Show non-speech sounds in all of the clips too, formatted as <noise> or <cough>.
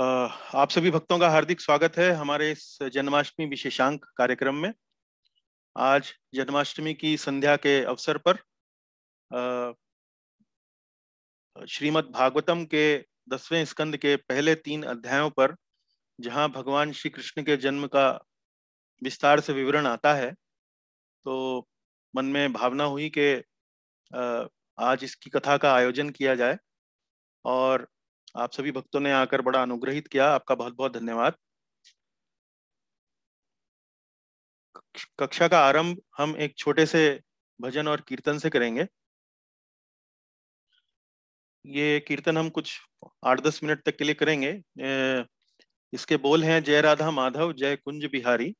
आप सभी भक्तों का हार्दिक स्वागत है हमारे इस जन्माष्टमी विशेषांक कार्यक्रम में आज जन्माष्टमी की संध्या के अवसर पर श्रीमद् भागवतम के दसवें स्कंद के पहले तीन अध्यायों पर जहां भगवान श्री कृष्ण के जन्म का विस्तार से विवरण आता है तो मन में भावना हुई कि आज इसकी कथा का आयोजन किया जाए और आप सभी भक्तों ने आकर बड़ा अनुग्रहित किया आपका बहुत बहुत धन्यवाद कक्षा का आरंभ हम एक छोटे से भजन और कीर्तन से करेंगे ये कीर्तन हम कुछ आठ दस मिनट तक के लिए करेंगे इसके बोल हैं जय राधा माधव जय कुंज बिहारी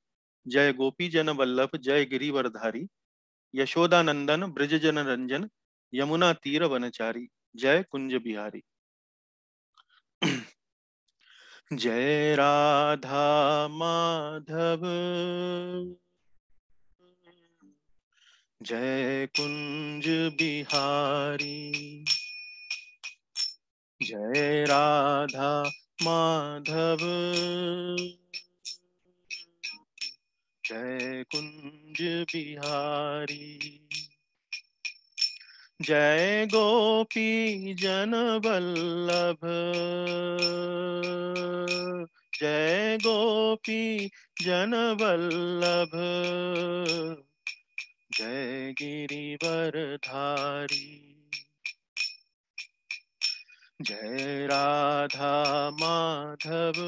जय गोपी जन वल्लभ जय गिरिवरधारी यशोदानंदन ब्रज जन रंजन यमुना तीर वनचारी जय कुंज बिहारी <clears throat> जय राधा माधव जय कुंज बिहारी जय राधा माधव जय कुंज बिहारी जय गोपी जन वल्लभ जय गोपी जन वल्लभ जय धारी जय राधा माधव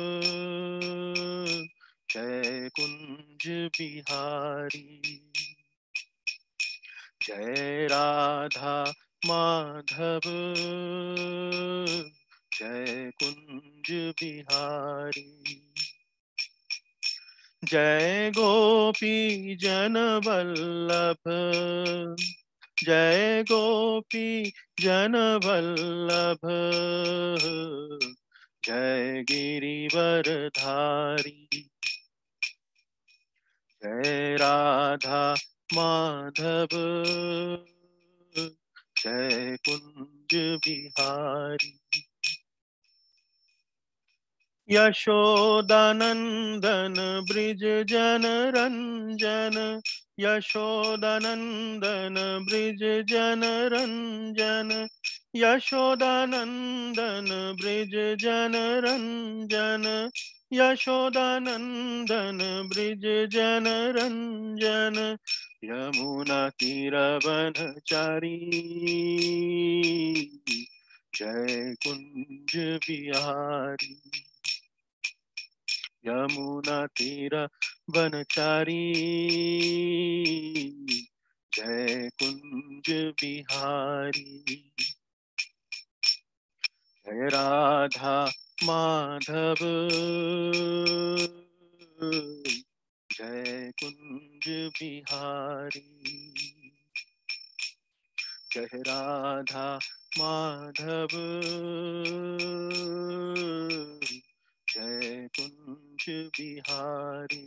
जय कुंज बिहारी जय राधा माधव जय कुंज बिहारी जय गोपी जन वल्लभ जय गोपी जन वल्लभ जय धारी जय राधा माधव जय कुंज बिहारी यशोदानन्दन ब्रिज जन रञ्जन यशोदानन्दन ब्रिज जन रञ्जन यशोदानन्दन ब्रिज जन रञ्जन यशोदानन्दन ब्रिज जन रञ्जन यमुना तीरवनचारी जय कुंज बिहारी यमुना तीरा वनचारी जय कुंज बिहारी जय राधा माधव जय कुंज बिहारी जय राधा माधव जय कुंज बिहारी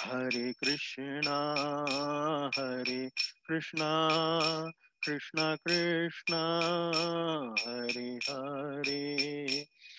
हरे कृष्णा हरे कृष्णा कृष्णा कृष्णा हरे हरे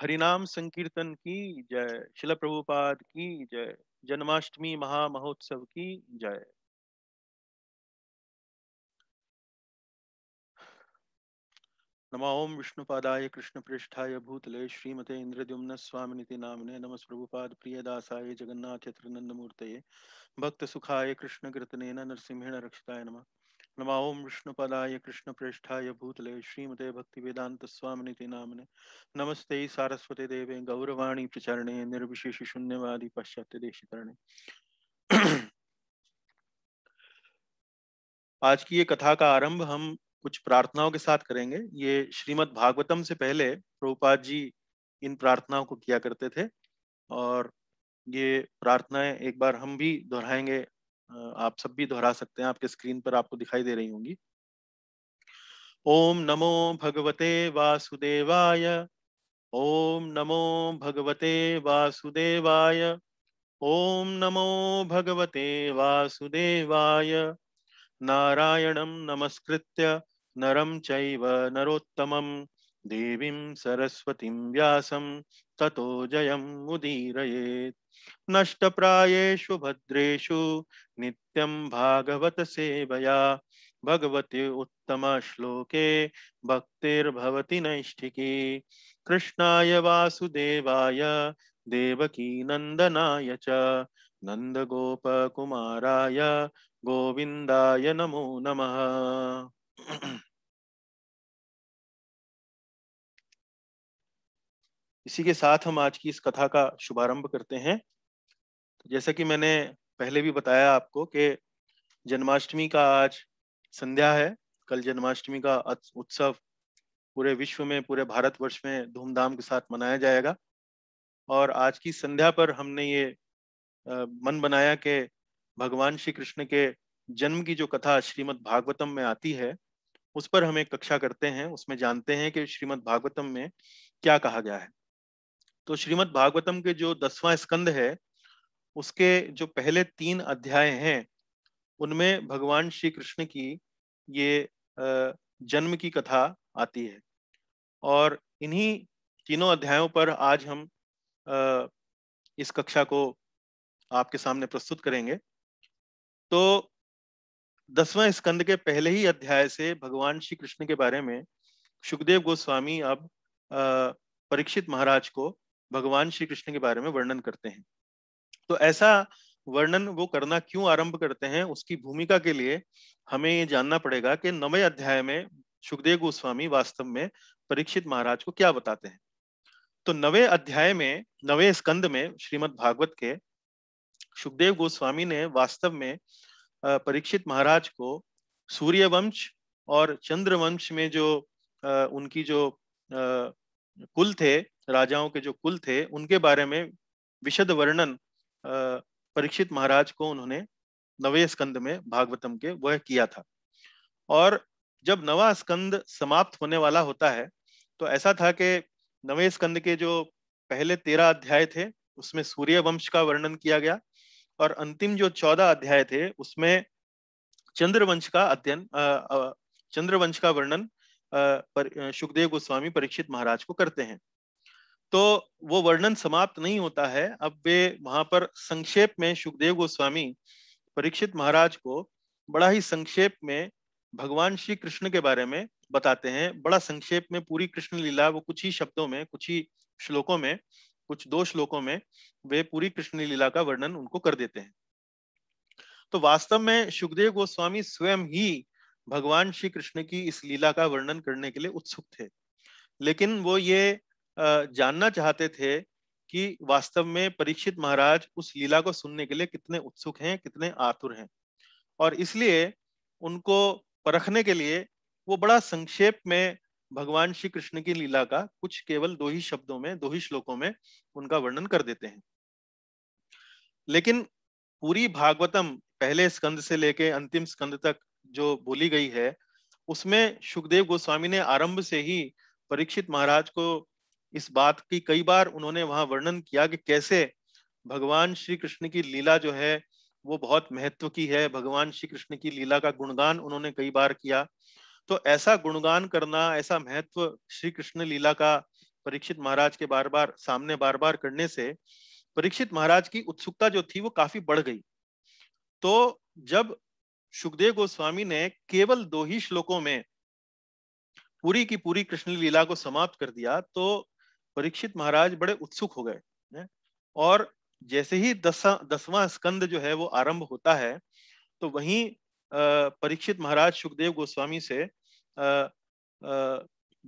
हरिनाम संकीर्तन की जय शिल प्रभुपाद की जय जन्माष्टमी महामहोत्सव की जय नमा ओम विष्णुपादाय कृष्णपृष्ठाय भूतले श्रीमते इंद्रद्युम्न स्वामिनिति नामने नमस् प्रभुपाद प्रियदासाय जगन्नाथ यत्र नंदमूर्तये भक्तसुखाय कृष्णकीर्तनेन नरसिंहेण रक्षिताय नमः नमा ओं विष्णुपदाय कृष्णप्रेष्ठाय भूतले श्रीमते भक्तिवेदान्तस्वामिनिति नाम्ने नमस्ते सारस्वते देवे गौरवाणी प्रचरणे निर्विशेषशून्यवादि पाश्चात्यदेशीकरणे आज की ये कथा का आरंभ हम कुछ प्रार्थनाओं के साथ करेंगे ये श्रीमद् भागवतम से पहले प्रभुपाद जी इन प्रार्थनाओं को किया करते थे और ये प्रार्थनाएं एक बार हम भी दोहराएंगे आप सब भी दोहरा सकते हैं आपके स्क्रीन पर आपको दिखाई दे रही होंगी ओम नमो भगवते वासुदेवाय ओम नमो भगवते वासुदेवाय ओम नमो भगवते वासुदेवाय नारायणं नमस्कृत्य नरं चैव नरोत्तमं देवीं सरस्वतीं व्यासं ततो जयम् उदीरयेत् नष्टप्रायेषु भद्रेषु नित्यं भागवत सेवया भगवति उत्तमश्लोके भक्तिर्भवति नैष्ठिकी कृष्णाय वासुदेवाय देवकी नन्दनाय च नन्दगोपकुमाराय गोविन्दाय नमो नमः इसी के साथ हम आज की इस कथा का शुभारंभ करते हैं तो जैसा कि मैंने पहले भी बताया आपको कि जन्माष्टमी का आज संध्या है कल जन्माष्टमी का उत्सव पूरे विश्व में पूरे भारतवर्ष में धूमधाम के साथ मनाया जाएगा और आज की संध्या पर हमने ये मन बनाया कि भगवान श्री कृष्ण के जन्म की जो कथा श्रीमद् भागवतम में आती है उस पर हम एक कक्षा करते हैं उसमें जानते हैं कि श्रीमद् भागवतम में क्या कहा गया है तो श्रीमद् भागवतम के जो दसवां स्कंद है उसके जो पहले तीन अध्याय हैं उनमें भगवान श्री कृष्ण की ये जन्म की कथा आती है और इन्हीं तीनों अध्यायों पर आज हम इस कक्षा को आपके सामने प्रस्तुत करेंगे तो दसवां स्कंद के पहले ही अध्याय से भगवान श्री कृष्ण के बारे में सुखदेव गोस्वामी अब परीक्षित महाराज को भगवान श्री कृष्ण के बारे में वर्णन करते हैं तो ऐसा वर्णन वो करना क्यों आरंभ करते हैं उसकी भूमिका के लिए हमें ये जानना पड़ेगा कि नवे अध्याय में सुखदेव गोस्वामी वास्तव में परीक्षित महाराज को क्या बताते हैं तो नवे अध्याय में नवे स्कंद में श्रीमद भागवत के सुखदेव गोस्वामी ने वास्तव में परीक्षित महाराज को सूर्यवंश और चंद्रवंश में जो उनकी जो कुल थे राजाओं के जो कुल थे उनके बारे में विशद वर्णन परीक्षित महाराज को उन्होंने नवे स्कंद में भागवतम के वह किया था और जब नवा स्कंद समाप्त होने वाला होता है तो ऐसा था कि नवे स्कंद के जो पहले तेरह अध्याय थे उसमें सूर्य वंश का वर्णन किया गया और अंतिम जो चौदह अध्याय थे उसमें चंद्रवंश का अध्ययन चंद्रवंश का वर्णन पर सुखदेव गोस्वामी परीक्षित महाराज को करते हैं तो वो वर्णन समाप्त नहीं होता है अब वे वहां पर संक्षेप में सुखदेव गोस्वामी परीक्षित महाराज को बड़ा ही संक्षेप में भगवान श्री कृष्ण के बारे में बताते हैं बड़ा संक्षेप में पूरी कृष्ण लीला वो कुछ ही शब्दों में कुछ ही श्लोकों में कुछ दो श्लोकों में वे पूरी कृष्ण लीला का वर्णन उनको कर देते हैं तो वास्तव में सुखदेव गोस्वामी स्वयं ही भगवान श्री कृष्ण की इस लीला का वर्णन करने के लिए उत्सुक थे लेकिन वो ये जानना चाहते थे कि वास्तव में परीक्षित महाराज उस लीला को सुनने के लिए कितने उत्सुक हैं कितने आतुर हैं और इसलिए उनको परखने के लिए वो बड़ा संक्षेप में भगवान श्री कृष्ण की लीला का कुछ केवल दो ही शब्दों में दो ही श्लोकों में उनका वर्णन कर देते हैं लेकिन पूरी भागवतम पहले स्कंद से लेके अंतिम स्कंद तक जो बोली गई है उसमें सुखदेव गोस्वामी ने आरंभ से ही परीक्षित महाराज को इस बात की कई बार उन्होंने वहां वर्णन किया कि कैसे भगवान श्री कृष्ण की लीला जो है वो बहुत महत्व की है भगवान श्री कृष्ण की लीला का गुणगान उन्होंने कई बार किया तो ऐसा गुणगान करना ऐसा महत्व श्री कृष्ण लीला का परीक्षित महाराज के बार बार सामने बार बार करने से परीक्षित महाराज की उत्सुकता जो थी वो काफी बढ़ गई तो जब सुखदेव गोस्वामी ने केवल दो ही श्लोकों में पूरी की पूरी कृष्ण लीला को समाप्त कर दिया तो परीक्षित महाराज बड़े उत्सुक हो गए और जैसे ही दस दसवां स्कंद जो है वो आरंभ होता है तो वहीं परीक्षित महाराज सुखदेव गोस्वामी से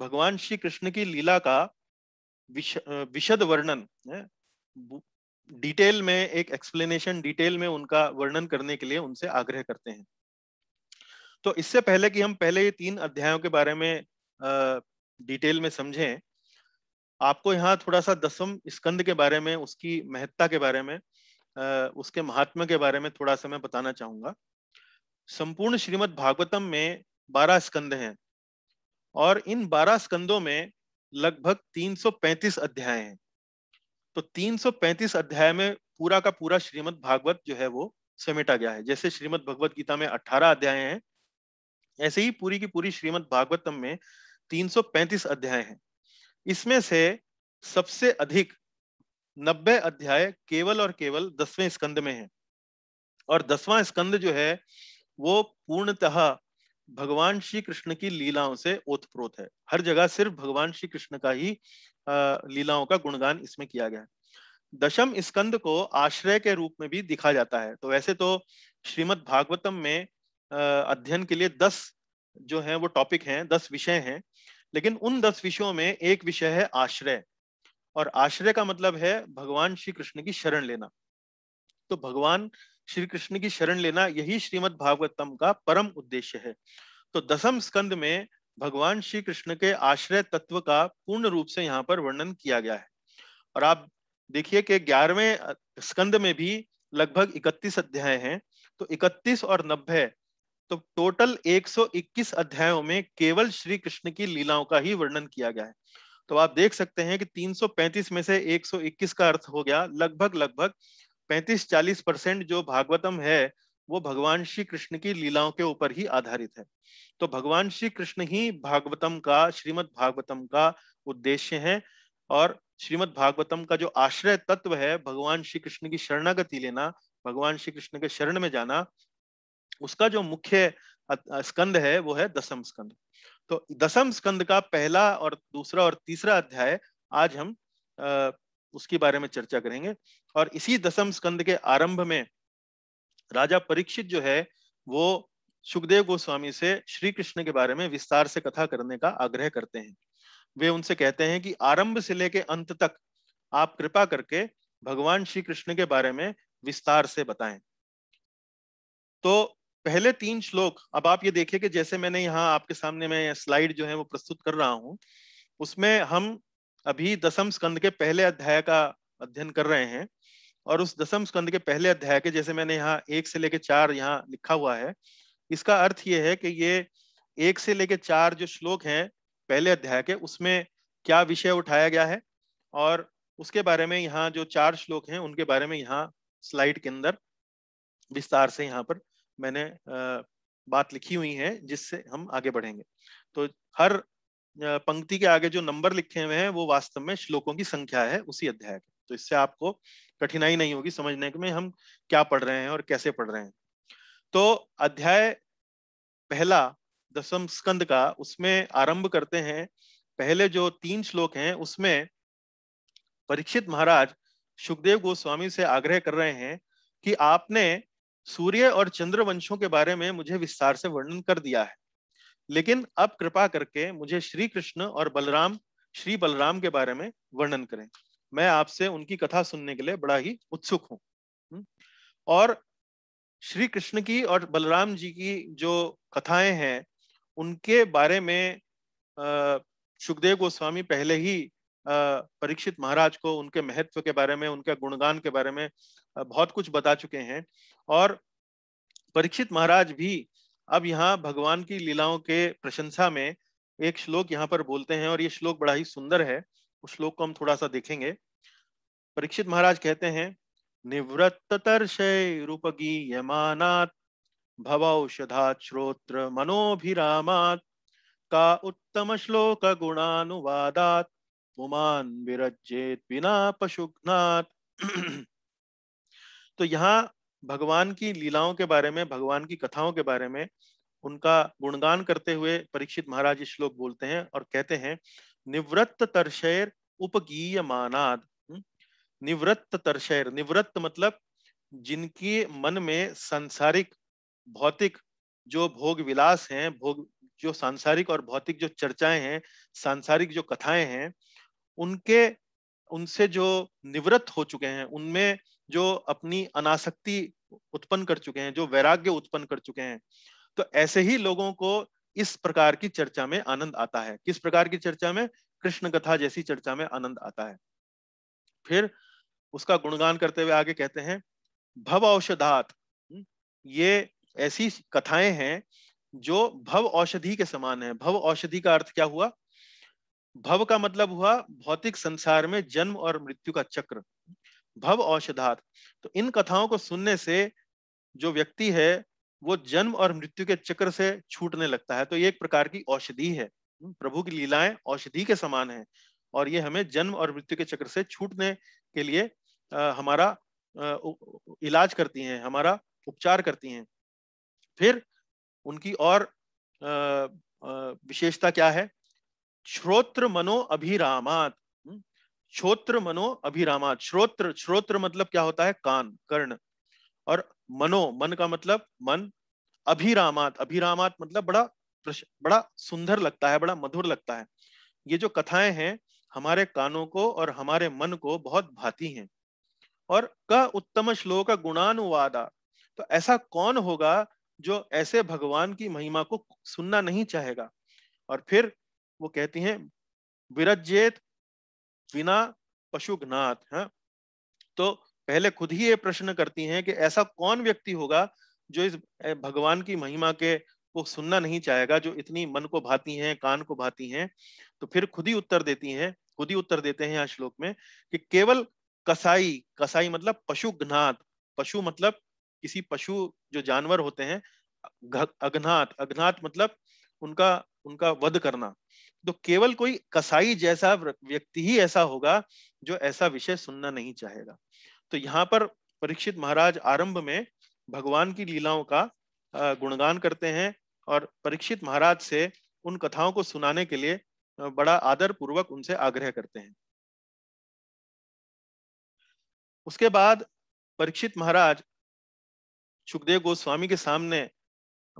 भगवान श्री कृष्ण की लीला का विशद वर्णन डिटेल में एक एक्सप्लेनेशन डिटेल में उनका वर्णन करने के लिए उनसे आग्रह करते हैं तो इससे पहले कि हम पहले ये तीन अध्यायों के बारे में डिटेल में समझें आपको यहाँ थोड़ा सा दसम स्कंद के बारे में उसकी महत्ता के बारे में उसके महात्मा के बारे में थोड़ा सा मैं बताना चाहूंगा संपूर्ण श्रीमद् भागवतम में बारह स्कंद हैं और इन बारह स्कंदों में लगभग 335 अध्याय हैं तो 335 अध्याय में पूरा का पूरा श्रीमद् भागवत जो है वो समेटा गया है जैसे श्रीमद् भगवत गीता में 18 अध्याय हैं ऐसे ही पूरी की पूरी श्रीमद भागवतम में 335 अध्याय हैं इसमें से सबसे अधिक 90 अध्याय केवल और केवल दसवें स्कंद में है और दसवां स्कंद जो है वो पूर्णतः भगवान श्री कृष्ण की लीलाओं से ओतप्रोत है हर जगह सिर्फ भगवान श्री कृष्ण का ही लीलाओं का गुणगान इसमें किया गया है दशम स्कंद को आश्रय के रूप में भी दिखा जाता है तो वैसे तो श्रीमद भागवतम में अध्ययन के लिए दस जो है वो टॉपिक हैं दस विषय हैं लेकिन उन दस विषयों में एक विषय है आश्रय और आश्रय का मतलब है भगवान श्री कृष्ण की शरण लेना तो भगवान श्री कृष्ण की शरण लेना यही श्रीमद भागवतम का परम उद्देश्य है तो दसम स्कंद में भगवान श्री कृष्ण के आश्रय तत्व का पूर्ण रूप से यहाँ पर वर्णन किया गया है और आप देखिए कि ग्यारहवें स्कंद में भी लगभग इकतीस अध्याय हैं तो इकतीस और नब्बे तो टोटल 121 अध्यायों में केवल श्री कृष्ण की लीलाओं का ही वर्णन किया गया है तो आप देख सकते हैं कि 335 में से 121 का अर्थ हो गया लगभग लगभग 35-40 परसेंट जो भागवतम है वो भगवान श्री कृष्ण की लीलाओं के ऊपर ही आधारित है तो भगवान श्री कृष्ण ही भागवतम का श्रीमद भागवतम का उद्देश्य है और श्रीमद भागवतम का जो आश्रय तत्व है भगवान श्री कृष्ण की शरणागति लेना भगवान श्री कृष्ण के शरण में जाना उसका जो मुख्य स्कंद है वो है दसम स्कंद तो दसम स्कंद का पहला और दूसरा और तीसरा अध्याय आज हम उसके बारे में चर्चा करेंगे और इसी दसम स्कंद के आरंभ में राजा परीक्षित जो है वो सुखदेव गोस्वामी से श्री कृष्ण के बारे में विस्तार से कथा करने का आग्रह करते हैं वे उनसे कहते हैं कि आरंभ से लेके अंत तक आप कृपा करके भगवान श्री कृष्ण के बारे में विस्तार से बताएं तो पहले तीन श्लोक अब आप ये देखिए कि जैसे मैंने यहाँ आपके सामने मैं स्लाइड जो है वो प्रस्तुत कर रहा हूँ उसमें हम अभी दसम स्कंद के पहले अध्याय का अध्ययन कर रहे हैं और उस दसम स्कंद के पहले अध्याय के जैसे मैंने यहाँ एक से लेके चार यहाँ लिखा हुआ है इसका अर्थ ये है कि ये एक से लेके चार जो श्लोक हैं पहले अध्याय के उसमें क्या विषय उठाया गया है और उसके बारे में यहाँ जो चार श्लोक हैं उनके बारे में यहाँ स्लाइड के अंदर विस्तार से यहाँ पर मैंने बात लिखी हुई है जिससे हम आगे बढ़ेंगे तो हर पंक्ति के आगे जो नंबर लिखे हुए हैं वो वास्तव में श्लोकों की संख्या है उसी अध्याय के तो इससे आपको कठिनाई नहीं होगी समझने में हम क्या पढ़ रहे हैं और कैसे पढ़ रहे हैं तो अध्याय पहला दसम स्कंद का उसमें आरंभ करते हैं पहले जो तीन श्लोक हैं उसमें परीक्षित महाराज सुखदेव गोस्वामी से आग्रह कर रहे हैं कि आपने सूर्य और चंद्र वंशों के बारे में मुझे विस्तार से वर्णन कर दिया है लेकिन अब कृपा करके मुझे श्री कृष्ण और बलराम श्री बलराम के बारे में वर्णन करें मैं आपसे उनकी कथा सुनने के लिए बड़ा ही उत्सुक हूँ हम्म। और श्री कृष्ण की और बलराम जी की जो कथाएं हैं उनके बारे में सुखदेव गोस्वामी पहले ही परीक्षित महाराज को उनके महत्व के बारे में उनके गुणगान के बारे में बहुत कुछ बता चुके हैं और परीक्षित महाराज भी अब यहाँ भगवान की लीलाओं के प्रशंसा में एक श्लोक यहाँ पर बोलते हैं और ये श्लोक बड़ा ही सुंदर है उस श्लोक को हम थोड़ा सा देखेंगे परीक्षित महाराज कहते हैं रूप रूपगीयमानात् भवौषधा श्रोत्र मनोभिरामात् का उत्तम श्लोक गुणानुवादात पुमान विरजेत बिना पशुघ्नात तो यहाँ भगवान की लीलाओं के बारे में भगवान की कथाओं के बारे में उनका गुणगान करते हुए परीक्षित महाराज श्लोक बोलते हैं और कहते हैं निवृत्त तरशेर उपगीय मानाद हम्म। निवृत्त तरशेर निवृत्त मतलब जिनके मन में सांसारिक भौतिक जो भोग विलास हैं भोग जो सांसारिक और भौतिक जो चर्चाएं हैं सांसारिक जो कथाएं हैं उनके उनसे जो निवृत्त हो चुके हैं उनमें जो अपनी अनासक्ति उत्पन्न कर चुके हैं जो वैराग्य उत्पन्न कर चुके हैं तो ऐसे ही लोगों को इस प्रकार की चर्चा में आनंद आता है किस प्रकार की चर्चा में कृष्ण कथा जैसी चर्चा में आनंद आता है फिर उसका गुणगान करते हुए आगे कहते हैं भव औषधात हम्म, ये ऐसी कथाएं हैं जो भव औषधि के समान है भव औषधि का अर्थ क्या हुआ भव का मतलब हुआ भौतिक संसार में जन्म और मृत्यु का चक्र भव औषधात तो इन कथाओं को सुनने से जो व्यक्ति है वो जन्म और मृत्यु के चक्र से छूटने लगता है तो ये एक प्रकार की औषधि है प्रभु की लीलाएं औषधि के समान है और ये हमें जन्म और मृत्यु के चक्र से छूटने के लिए आ, हमारा आ, इलाज करती हैं हमारा उपचार करती हैं फिर उनकी और विशेषता क्या है श्रोत्र मनो अभिरामात हम्म? श्रोत्र मनो अभिरामात श्रोत्र श्रोत्र मतलब क्या होता है कान कर्ण और मनो मन का मतलब मन अभिरामात अभिरामात मतलब बड़ा बड़ा सुंदर लगता है बड़ा मधुर लगता है ये जो कथाएं हैं हमारे कानों को और हमारे मन को बहुत भाती हैं और क उत्तम श्लोक गुणानुवादा तो ऐसा कौन होगा जो ऐसे भगवान की महिमा को सुनना नहीं चाहेगा और फिर वो कहती हैं विरजेत बिना पशुघनाथ है हाँ? तो पहले खुद ही ये प्रश्न करती हैं कि ऐसा कौन व्यक्ति होगा जो इस भगवान की महिमा के को सुनना नहीं चाहेगा जो इतनी मन को भाती हैं कान को भाती हैं तो फिर खुद ही उत्तर देती हैं खुद ही उत्तर देते हैं श्लोक में कि केवल कसाई कसाई मतलब पशु घनाथ पशु मतलब किसी पशु जो जानवर होते हैं अघनाथ अघनाथ मतलब उनका उनका वध करना तो केवल कोई कसाई जैसा व्यक्ति ही ऐसा होगा जो ऐसा विषय सुनना नहीं चाहेगा तो यहाँ पर परीक्षित महाराज आरंभ में भगवान की लीलाओं का गुणगान करते हैं और परीक्षित महाराज से उन कथाओं को सुनाने के लिए बड़ा आदर पूर्वक उनसे आग्रह करते हैं उसके बाद परीक्षित महाराज सुखदेव गोस्वामी के सामने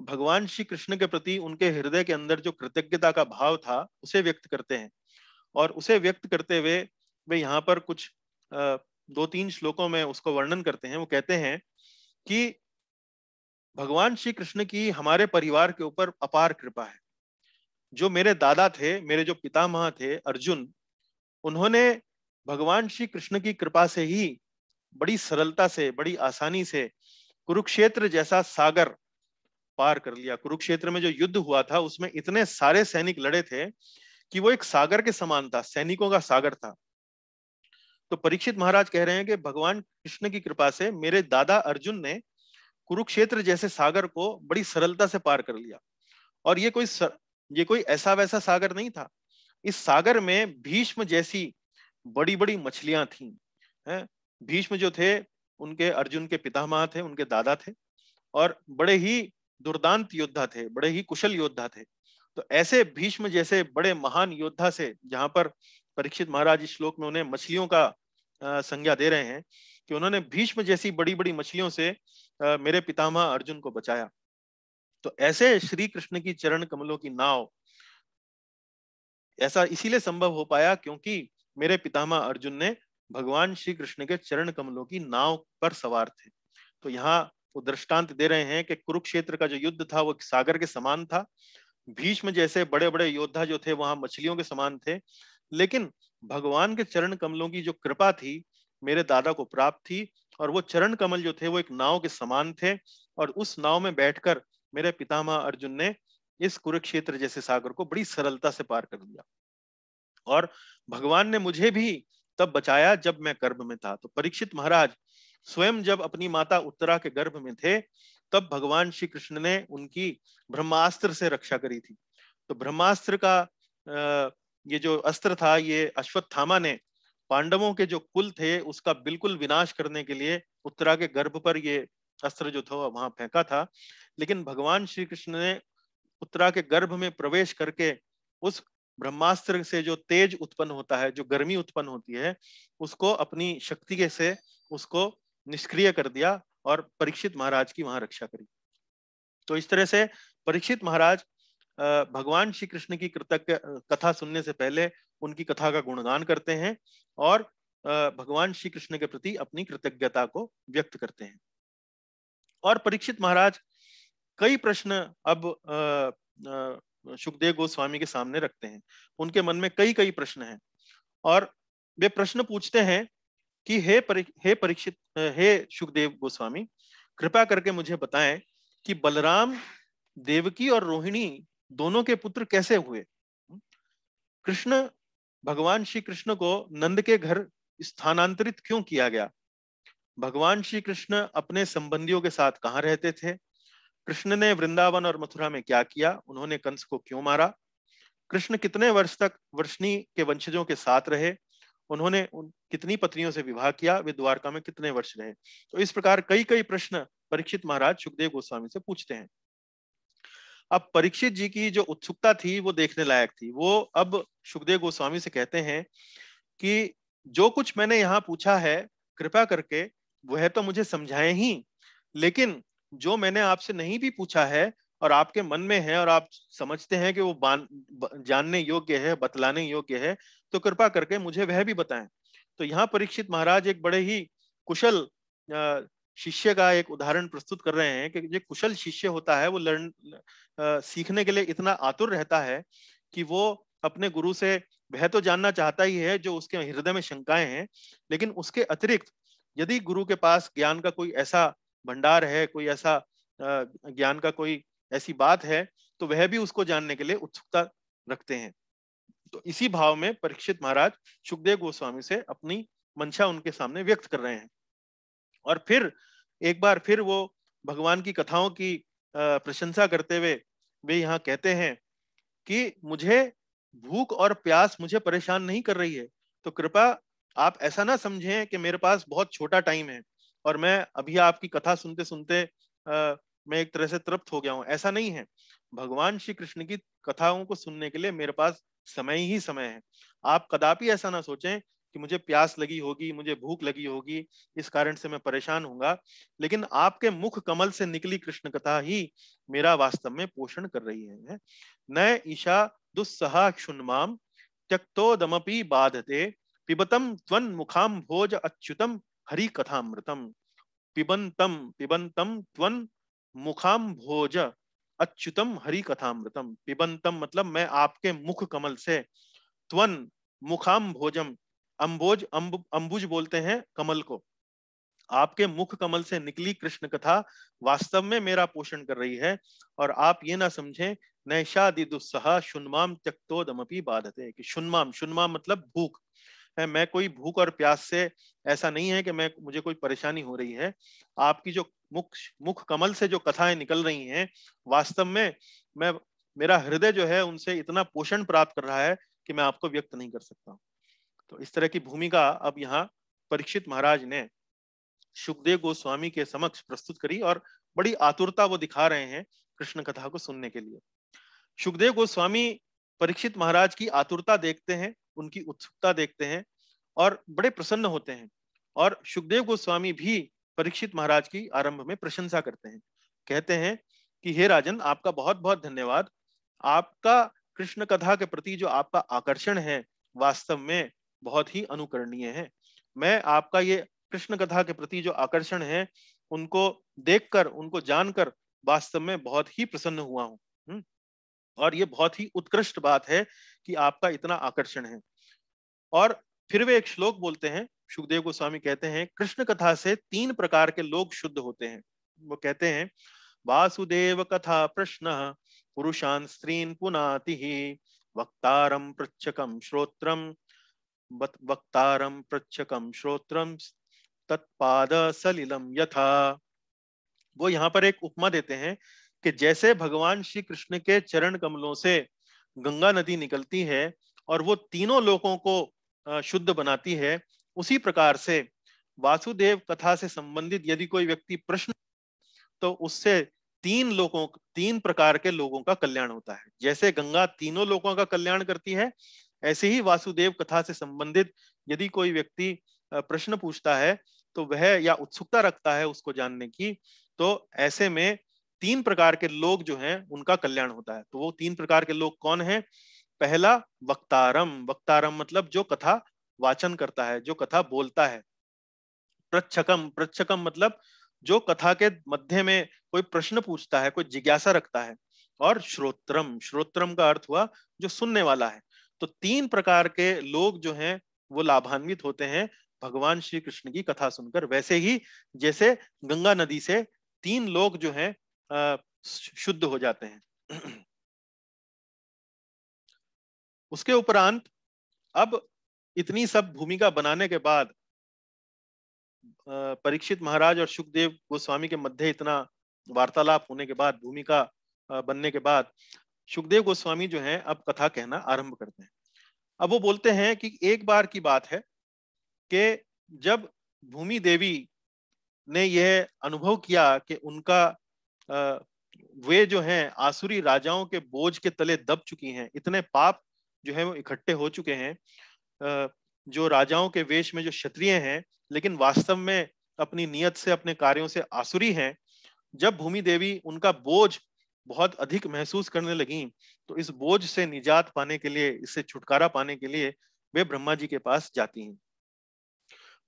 भगवान श्री कृष्ण के प्रति उनके हृदय के अंदर जो कृतज्ञता का भाव था उसे व्यक्त करते हैं और उसे व्यक्त करते हुए वे यहाँ पर कुछ दो तीन श्लोकों में उसको वर्णन करते हैं वो कहते हैं कि भगवान श्री कृष्ण की हमारे परिवार के ऊपर अपार कृपा है जो मेरे दादा थे मेरे जो पितामह थे अर्जुन उन्होंने भगवान श्री कृष्ण की कृपा से ही बड़ी सरलता से बड़ी आसानी से कुरुक्षेत्र जैसा सागर पार कर लिया कुरुक्षेत्र में जो युद्ध हुआ था उसमें इतने सारे सैनिक लड़े थे कि वो एक सागर के समान था सैनिकों का सागर था तो परीक्षित महाराज कह रहे हैं कि भगवान कृष्ण की कृपा से मेरे दादा अर्जुन ने कुरुक्षेत्र जैसे सागर को बड़ी सरलता से पार कर लिया और ये कोई सर, ये कोई ऐसा वैसा सागर नहीं था इस सागर में भीष्म जैसी बड़ी बड़ी मछलियां थी भीष्म जो थे उनके अर्जुन के पितामह थे उनके दादा थे और बड़े ही दुर्दांत योद्धा थे बड़े ही कुशल योद्धा थे तो ऐसे भीष्म जैसे बड़े महान योद्धा से जहां पर परीक्षित महाराज इस श्लोक में उन्हें मछलियों का संज्ञा दे रहे हैं कि उन्होंने भीष्म जैसी बड़ी बड़ी मछलियों से मेरे पितामह अर्जुन को बचाया तो ऐसे श्री कृष्ण की चरण कमलों की नाव ऐसा इसीलिए संभव हो पाया क्योंकि मेरे पितामह अर्जुन ने भगवान श्री कृष्ण के चरण कमलों की नाव पर सवार थे तो यहाँ वो दृष्टांत दे रहे हैं कि कुरुक्षेत्र का जो युद्ध था वो सागर के समान था भीष्म जैसे बड़े बड़े योद्धा जो थे वहां मछलियों के समान थे लेकिन भगवान के चरण कमलों की जो कृपा थी मेरे दादा को प्राप्त थी और वो चरण कमल जो थे वो एक नाव के समान थे और उस नाव में बैठकर मेरे पितामह अर्जुन ने इस कुरुक्षेत्र जैसे सागर को बड़ी सरलता से पार कर दिया और भगवान ने मुझे भी तब बचाया जब मैं गर्भ में था तो परीक्षित महाराज स्वयं जब अपनी माता उत्तरा के गर्भ में थे तब भगवान श्री कृष्ण ने उनकी ब्रह्मास्त्र से रक्षा करी थी तो ब्रह्मास्त्र का ये जो अस्त्र था ये अश्वत्थामा ने पांडवों के जो कुल थे उसका बिल्कुल विनाश करने के लिए उत्तरा के गर्भ पर ये अस्त्र जो था वहां फेंका था लेकिन भगवान श्री कृष्ण ने उत्तरा के गर्भ में प्रवेश करके उस ब्रह्मास्त्र से जो तेज उत्पन्न होता है जो गर्मी उत्पन्न होती है उसको अपनी शक्ति के से उसको निष्क्रिय कर दिया और परीक्षित महाराज की वहां रक्षा करी तो इस तरह से परीक्षित महाराज भगवान श्री कृष्ण की कृतज्ञ कथा सुनने से पहले उनकी कथा का गुणगान करते हैं और भगवान श्री कृष्ण के प्रति अपनी कृतज्ञता को व्यक्त करते हैं और परीक्षित महाराज कई प्रश्न अब सुखदेव गोस्वामी के सामने रखते हैं उनके मन में कई कई प्रश्न हैं और वे प्रश्न पूछते हैं कि हे हे परीक्षित हे सुखदेव गोस्वामी कृपा करके मुझे बताएं कि बलराम देवकी और रोहिणी दोनों के पुत्र कैसे हुए कृष्ण भगवान श्री कृष्ण को नंद के घर स्थानांतरित क्यों किया गया भगवान श्री कृष्ण अपने संबंधियों के साथ कहाँ रहते थे कृष्ण ने वृंदावन और मथुरा में क्या किया उन्होंने कंस को क्यों मारा कृष्ण कितने वर्ष तक वर्षणी के वंशजों के साथ रहे उन्होंने उन कितनी पत्नियों से विवाह किया वे द्वारका में कितने वर्ष रहे तो इस प्रकार कई कई प्रश्न परीक्षित महाराज सुखदेव गोस्वामी से पूछते हैं अब परीक्षित जी की जो उत्सुकता थी वो देखने लायक थी वो अब सुखदेव गोस्वामी से कहते हैं कि जो कुछ मैंने यहाँ पूछा है कृपा करके वह तो मुझे समझाए ही लेकिन जो मैंने आपसे नहीं भी पूछा है और आपके मन में है और आप समझते हैं कि वो जानने योग्य है बतलाने योग्य है तो कृपा करके मुझे वह भी बताएं तो यहाँ परीक्षित महाराज एक बड़े ही कुशल शिष्य का एक उदाहरण प्रस्तुत कर रहे हैं कि जो कुशल शिष्य होता है वो लर्न सीखने के लिए इतना आतुर रहता है कि वो अपने गुरु से वह तो जानना चाहता ही है जो उसके हृदय में शंकाएं हैं लेकिन उसके अतिरिक्त यदि गुरु के पास ज्ञान का कोई ऐसा भंडार है कोई ऐसा ज्ञान का कोई ऐसी बात है तो वह भी उसको जानने के लिए उत्सुकता रखते हैं तो इसी भाव में परीक्षित महाराज सुखदेव गोस्वामी से अपनी मंशा उनके सामने व्यक्त कर रहे हैं और फिर एक बार फिर वो भगवान की कथाओं की प्रशंसा करते हुए वे, वे यहाँ कहते हैं कि मुझे भूख और प्यास मुझे परेशान नहीं कर रही है तो कृपा आप ऐसा ना समझें कि मेरे पास बहुत छोटा टाइम है और मैं अभी आपकी कथा सुनते सुनते मैं एक तरह से तृप्त हो गया हूँ ऐसा नहीं है भगवान श्री कृष्ण की कथाओं को सुनने के लिए मेरे पास समय ही समय है आप कदापि ऐसा ना सोचें कि मुझे प्यास लगी होगी मुझे भूख लगी होगी इस कारण से मैं परेशान हूंगा लेकिन आपके मुख कमल से निकली कृष्ण कथा ही मेरा वास्तव में पोषण कर रही है न ईशा दुस्सहा क्षुन्माम दमपी बाधते पिबतम त्वन मुखाम भोज अच्युतम हरि कथामृतम पिबंतम पिबंतम त्वन मुखाम भोज अच्युतम हरि कथामृतम पिबंतम मतलब मैं आपके मुख कमल से त्वन मुखाम भोजम अम्बोज अम्ब अम्बुज बोलते हैं कमल को आपके मुख कमल से निकली कृष्ण कथा वास्तव में मेरा पोषण कर रही है और आप ये ना समझें नैशादि दुस्सहा शुन्माम त्यक्तोदमपी बाधते कि शुन्माम शुन्माम मतलब भूख है मैं कोई भूख और प्यास से ऐसा नहीं है कि मैं मुझे कोई परेशानी हो रही है आपकी जो मुख मुख कमल से जो कथाएं निकल रही हैं वास्तव में मैं मेरा हृदय जो है उनसे इतना पोषण प्राप्त कर रहा है कि मैं आपको व्यक्त नहीं कर सकता तो इस तरह की भूमिका अब यहाँ परीक्षित महाराज ने सुखदेव गोस्वामी के समक्ष प्रस्तुत करी और बड़ी आतुरता वो दिखा रहे हैं कृष्ण कथा को सुनने के लिए सुखदेव गोस्वामी परीक्षित महाराज की आतुरता देखते हैं उनकी उत्सुकता देखते हैं और बड़े प्रसन्न होते हैं और सुखदेव गोस्वामी भी परीक्षित महाराज की आरंभ में प्रशंसा करते हैं कहते हैं कि हे राजन आपका बहुत बहुत धन्यवाद आपका कृष्ण कथा के प्रति जो आपका आकर्षण है वास्तव में बहुत ही अनुकरणीय है मैं आपका ये कृष्ण कथा के प्रति जो आकर्षण है उनको देखकर उनको जानकर वास्तव में बहुत ही प्रसन्न हुआ हूँ और ये बहुत ही उत्कृष्ट बात है कि आपका इतना आकर्षण है और फिर वे एक श्लोक बोलते हैं सुखदेव गोस्वामी कहते हैं कृष्ण कथा से तीन प्रकार के लोग शुद्ध होते हैं वो कहते हैं वासुदेव कथा प्रश्न पुरुषान स्त्री पुनाति वक्तारम पृच्छकम श्रोत्रम वक्तारम पृच्छकम श्रोत्रम तत्पाद सलिलम यथा वो यहाँ पर एक उपमा देते हैं कि जैसे भगवान श्री कृष्ण के चरण कमलों से गंगा नदी निकलती है और वो तीनों लोगों को शुद्ध बनाती है उसी प्रकार से वासुदेव कथा से संबंधित यदि कोई व्यक्ति प्रश्न तो उससे तीन लोगों तीन प्रकार के लोगों का कल्याण होता है जैसे गंगा तीनों लोगों का कल्याण करती है ऐसे ही वासुदेव कथा से संबंधित यदि कोई व्यक्ति प्रश्न पूछता है तो वह या उत्सुकता रखता है उसको जानने की तो ऐसे में तीन प्रकार के लोग जो हैं उनका कल्याण होता है तो वो तीन प्रकार के लोग कौन हैं पहला वक्तारम वक्तारम मतलब जो कथा वाचन करता है जो कथा बोलता है प्रच्छकम प्रच्छकम मतलब जो कथा के मध्य में कोई प्रश्न पूछता है कोई जिज्ञासा रखता है और श्रोत्रम श्रोत्रम का अर्थ हुआ जो सुनने वाला है तो तीन प्रकार के लोग जो हैं वो लाभान्वित होते हैं भगवान श्री कृष्ण की कथा सुनकर वैसे ही जैसे गंगा नदी से तीन लोग जो हैं शुद्ध हो जाते हैं <clears throat> उसके उपरांत अब इतनी सब भूमिका बनाने के बाद परीक्षित महाराज और सुखदेव गोस्वामी के मध्य इतना वार्तालाप होने के बाद भूमिका बनने के बाद सुखदेव गोस्वामी जो हैं अब कथा कहना आरंभ करते हैं अब वो बोलते हैं कि एक बार की बात है कि जब भूमि देवी ने यह अनुभव किया कि उनका वे जो हैं आसुरी राजाओं के बोझ के तले दब चुकी हैं इतने पाप जो है वो इकट्ठे हो चुके हैं जो राजाओं के वेश में जो क्षत्रिय हैं लेकिन वास्तव में अपनी नियत से अपने कार्यों से आसुरी हैं जब भूमि देवी उनका बोझ बहुत अधिक महसूस करने लगी तो इस बोझ से निजात पाने के लिए इससे छुटकारा पाने के लिए वे ब्रह्मा जी के पास जाती हैं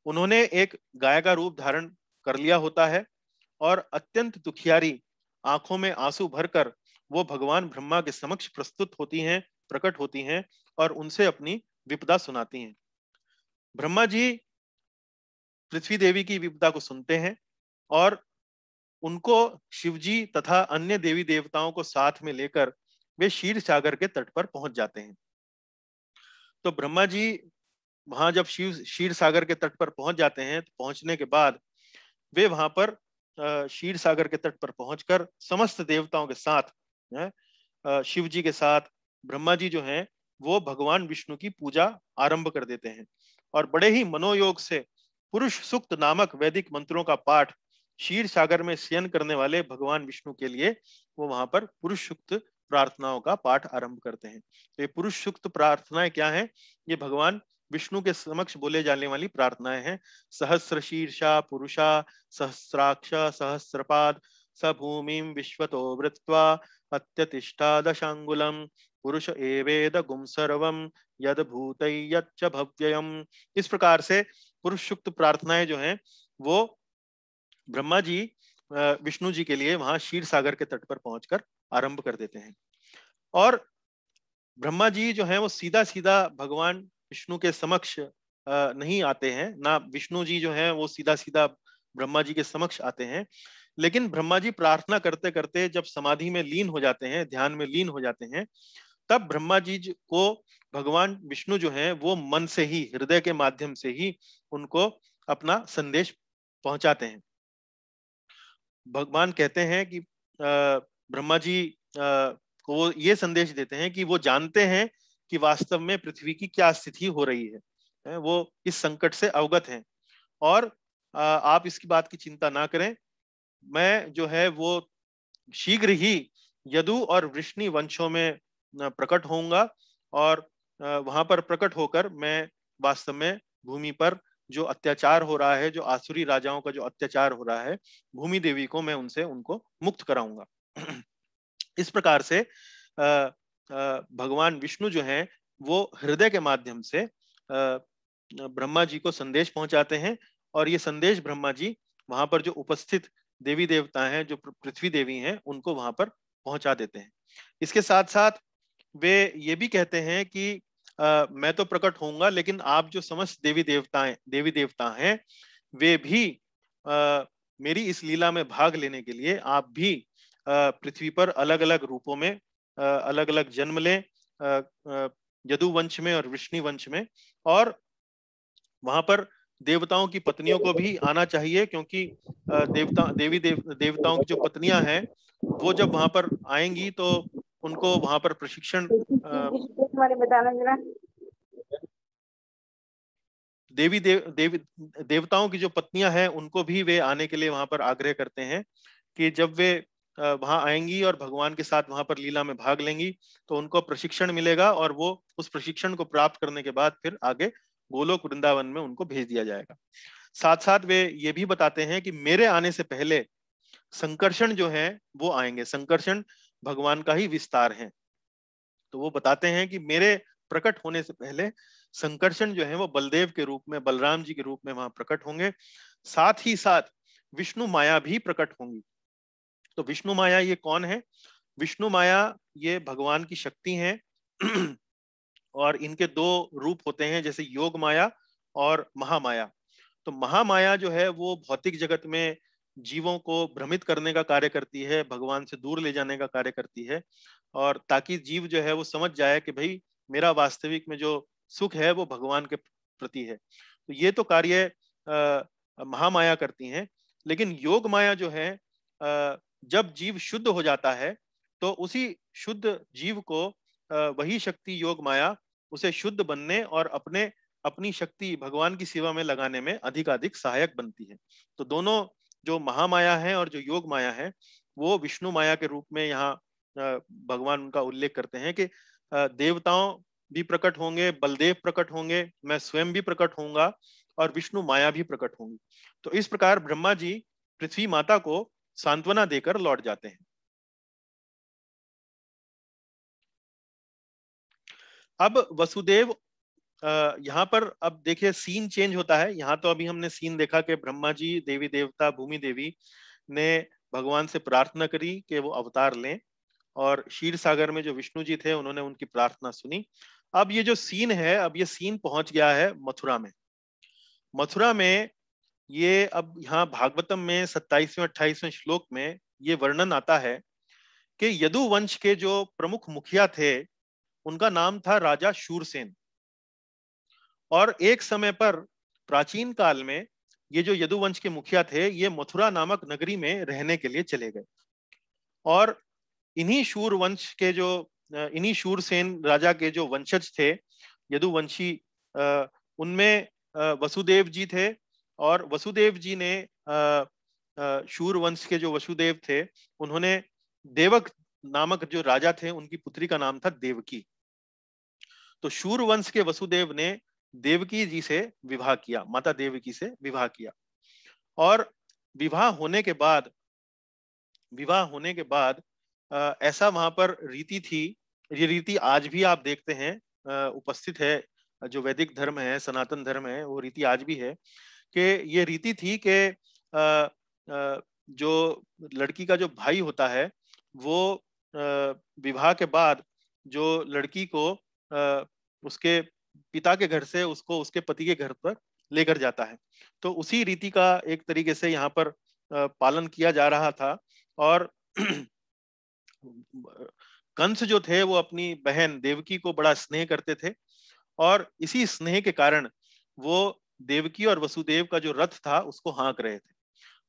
उन्होंने एक गाय का रूप धारण कर लिया होता है और अत्यंत दुखियारी आंखों में आंसू भरकर वो भगवान ब्रह्मा के समक्ष प्रस्तुत होती हैं प्रकट होती हैं और उनसे अपनी विपदा सुनाती हैं ब्रह्मा जी पृथ्वी देवी की विपदा को सुनते हैं और उनको शिवजी तथा अन्य देवी देवताओं को साथ में लेकर वे शीर सागर के तट पर पहुंच जाते हैं तो ब्रह्मा जी वहां जब शिव शीर सागर के तट पर पहुंच जाते हैं तो पहुंचने के बाद वे वहां पर शीर सागर के तट पर पहुंचकर समस्त देवताओं के साथ शिव जी के साथ ब्रह्मा जी जो हैं वो भगवान विष्णु की पूजा आरंभ कर देते हैं और बड़े ही मनोयोग से पुरुष सुक्त नामक वैदिक मंत्रों का पाठ शीर सागर में शयन करने वाले भगवान विष्णु के लिए वो वहां पर पुरुष सुक्त प्रार्थनाओं का पाठ आरंभ करते हैं तो ये पुरुष सुक्त प्रार्थनाएं क्या है ये भगवान विष्णु के समक्ष बोले जाने वाली प्रार्थनाएं हैं सहस्र शीर्षा पुरुषा सहस्राक्ष सहस्रपाद सभूमि विश्वतो वृत्वा अत्यतिष्ठा दशांगुलम पुरुष एवेद गुम सर्वम यद भूत भव्ययम इस प्रकार से पुरुष सुक्त प्रार्थनाएं जो हैं वो ब्रह्मा जी विष्णु जी के लिए वहां शीर सागर के तट पर पहुंचकर आरंभ कर देते हैं और ब्रह्मा जी जो है वो सीधा सीधा भगवान विष्णु के समक्ष नहीं आते हैं ना विष्णु जी जो है वो सीधा सीधा ब्रह्मा जी के समक्ष आते हैं लेकिन ब्रह्मा जी प्रार्थना करते करते जब समाधि में लीन हो जाते हैं ध्यान में लीन हो जाते हैं तब ब्रह्मा जी को भगवान विष्णु जो है वो मन से ही हृदय के माध्यम से ही उनको अपना संदेश पहुंचाते हैं भगवान कहते हैं कि ब्रह्मा जी को वो ये संदेश देते हैं कि वो जानते हैं कि वास्तव में पृथ्वी की क्या स्थिति हो रही है वो इस संकट से अवगत हैं और आप इसकी बात की चिंता ना करें मैं जो है वो शीघ्र ही यदु और वृष्णि वंशों में प्रकट होऊंगा और वहां पर प्रकट होकर मैं वास्तव में भूमि पर जो अत्याचार हो रहा है जो आसुरी राजाओं का जो अत्याचार हो रहा है भूमि देवी को मैं उनसे उनको मुक्त कराऊंगा <clears throat> इस प्रकार से भगवान विष्णु जो हैं वो हृदय के माध्यम से ब्रह्मा जी को संदेश पहुंचाते हैं और ये संदेश ब्रह्मा जी वहां पर जो उपस्थित देवी देवता हैं जो पृथ्वी देवी हैं उनको वहां पर पहुंचा देते हैं इसके साथ साथ वे ये भी कहते हैं कि आ, मैं तो प्रकट होऊंगा लेकिन आप जो समस्त देवी देवताएं देवी देवता हैं वे भी आ, मेरी इस लीला में भाग लेने के लिए आप भी पृथ्वी पर अलग अलग रूपों में अलग अलग जन्म लें यदु वंश में और विष्णु वंश में और वहां पर देवताओं की पत्नियों को भी आना चाहिए क्योंकि देवता देवी देव, देवताओं की जो पत्नियां हैं वो जब वहां पर आएंगी तो उनको वहां पर प्रशिक्षण तो देवी देव, देवी देवताओं की जो पत्नियां हैं उनको भी वे आने के लिए वहां पर आग्रह करते हैं कि जब वे वहां आएंगी और भगवान के साथ वहां पर लीला में भाग लेंगी तो उनको प्रशिक्षण मिलेगा और वो उस प्रशिक्षण को प्राप्त करने के बाद फिर आगे गोलोक वृंदावन में उनको भेज दिया जाएगा साथ साथ वे ये भी बताते हैं कि मेरे आने से पहले संकर्षण जो है वो आएंगे संकर्षण भगवान का ही विस्तार है तो वो बताते हैं कि मेरे प्रकट होने से पहले संकर्षण जो है वो बलदेव के रूप में बलराम जी के रूप में वहां प्रकट होंगे साथ ही साथ विष्णु माया भी प्रकट होंगी तो विष्णु माया ये कौन है विष्णु माया ये भगवान की शक्ति है <clears throat> और इनके दो रूप होते हैं जैसे योग माया और महामाया तो महामाया जो है वो भौतिक जगत में जीवों को भ्रमित करने का कार्य करती है भगवान से दूर ले जाने का कार्य करती है और ताकि जीव जो है वो समझ जाए कि भाई मेरा वास्तविक में जो सुख है वो भगवान के प्रति है तो ये तो कार्य महामाया करती है लेकिन योग माया जो है आ, जब जीव शुद्ध हो जाता है तो उसी शुद्ध जीव को आ, वही शक्ति योग माया उसे शुद्ध बनने और अपने अपनी शक्ति भगवान की सेवा में लगाने में अधिकाधिक सहायक बनती है तो दोनों जो महामाया है और जो योग माया है वो विष्णु माया के रूप में यहाँ भगवान उनका उल्लेख करते हैं कि देवताओं भी प्रकट होंगे बलदेव प्रकट होंगे मैं स्वयं भी प्रकट होऊंगा और विष्णु माया भी प्रकट होंगी तो इस प्रकार ब्रह्मा जी पृथ्वी माता को सांत्वना देकर लौट जाते हैं अब वसुदेव यहाँ पर अब देखिए सीन चेंज होता है यहाँ तो अभी हमने सीन देखा कि ब्रह्मा जी देवी देवता भूमि देवी ने भगवान से प्रार्थना करी कि वो अवतार लें और शीर सागर में जो विष्णु जी थे उन्होंने उनकी प्रार्थना सुनी अब ये जो सीन है अब ये सीन पहुंच गया है मथुरा में मथुरा में ये अब यहाँ भागवतम में सत्ताईसवें अट्ठाईसवें श्लोक में ये वर्णन आता है कि यदु वंश के जो प्रमुख मुखिया थे उनका नाम था राजा शूरसेन और एक समय पर प्राचीन काल में ये जो यदुवंश के मुखिया थे ये मथुरा नामक नगरी में रहने के लिए चले गए और इन्हीं शूर वंश के जो इन्हीं शूरसेन राजा के जो वंशज थे यदुवंशी उनमें वसुदेव जी थे और वसुदेव जी ने शूर वंश के जो वसुदेव थे उन्होंने देवक नामक जो राजा थे उनकी पुत्री का नाम था देवकी तो शूर वंश के वसुदेव ने देवकी जी से विवाह किया माता देवकी से विवाह किया और विवाह होने के बाद विवाह होने के बाद आ, ऐसा वहां पर रीति थी ये रीति आज भी आप देखते हैं आ, उपस्थित है जो वैदिक धर्म है सनातन धर्म है वो रीति आज भी है कि ये रीति थी कि जो लड़की का जो भाई होता है वो विवाह के बाद जो लड़की को उसके पिता के घर से उसको उसके पति के घर पर लेकर जाता है तो उसी रीति का एक तरीके से यहाँ पर पालन किया जा रहा था और <clears throat> कंस जो थे वो अपनी बहन देवकी को बड़ा स्नेह करते थे और इसी स्नेह के कारण वो देवकी और वसुदेव का जो रथ था उसको हाँक रहे थे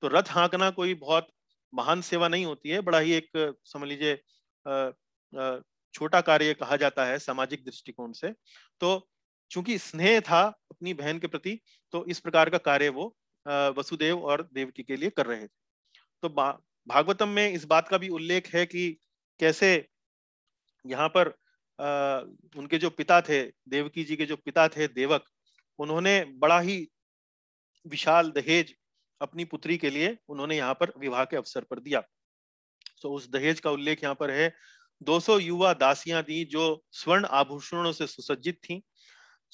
तो रथ हाँकना कोई बहुत महान सेवा नहीं होती है बड़ा ही एक समझ लीजिए छोटा कार्य कहा जाता है सामाजिक दृष्टिकोण से तो चूंकि स्नेह था अपनी बहन के प्रति तो इस प्रकार का कार्य वो वसुदेव और देवकी के लिए कर रहे थे तो भागवतम में इस बात का भी उल्लेख है कि कैसे यहाँ पर उनके जो पिता थे देवकी जी के जो पिता थे देवक उन्होंने बड़ा ही विशाल दहेज अपनी पुत्री के लिए उन्होंने यहाँ पर विवाह के अवसर पर दिया तो उस दहेज का उल्लेख यहाँ पर है 200 युवा दासियां दी जो स्वर्ण आभूषणों से सुसज्जित थी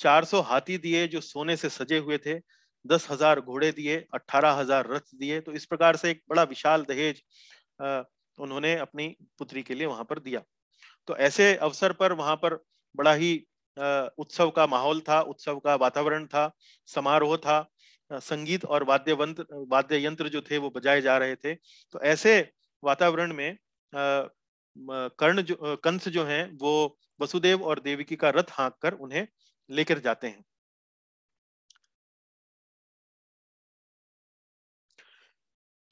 400 हाथी दिए जो सोने से सजे हुए थे दस हजार घोड़े दिए अठारह हजार रथ दिए तो इस प्रकार से एक बड़ा विशाल दहेज उन्होंने अपनी पुत्री के लिए वहां पर दिया तो ऐसे अवसर पर वहां पर बड़ा ही उत्सव का माहौल था उत्सव का वातावरण था समारोह था संगीत और वाद्य वाद्य यंत्र जो थे वो बजाए जा रहे थे तो ऐसे वातावरण में कर्ण जो कंस जो हैं वो वसुदेव और देवकी का रथ हाँक कर उन्हें लेकर जाते हैं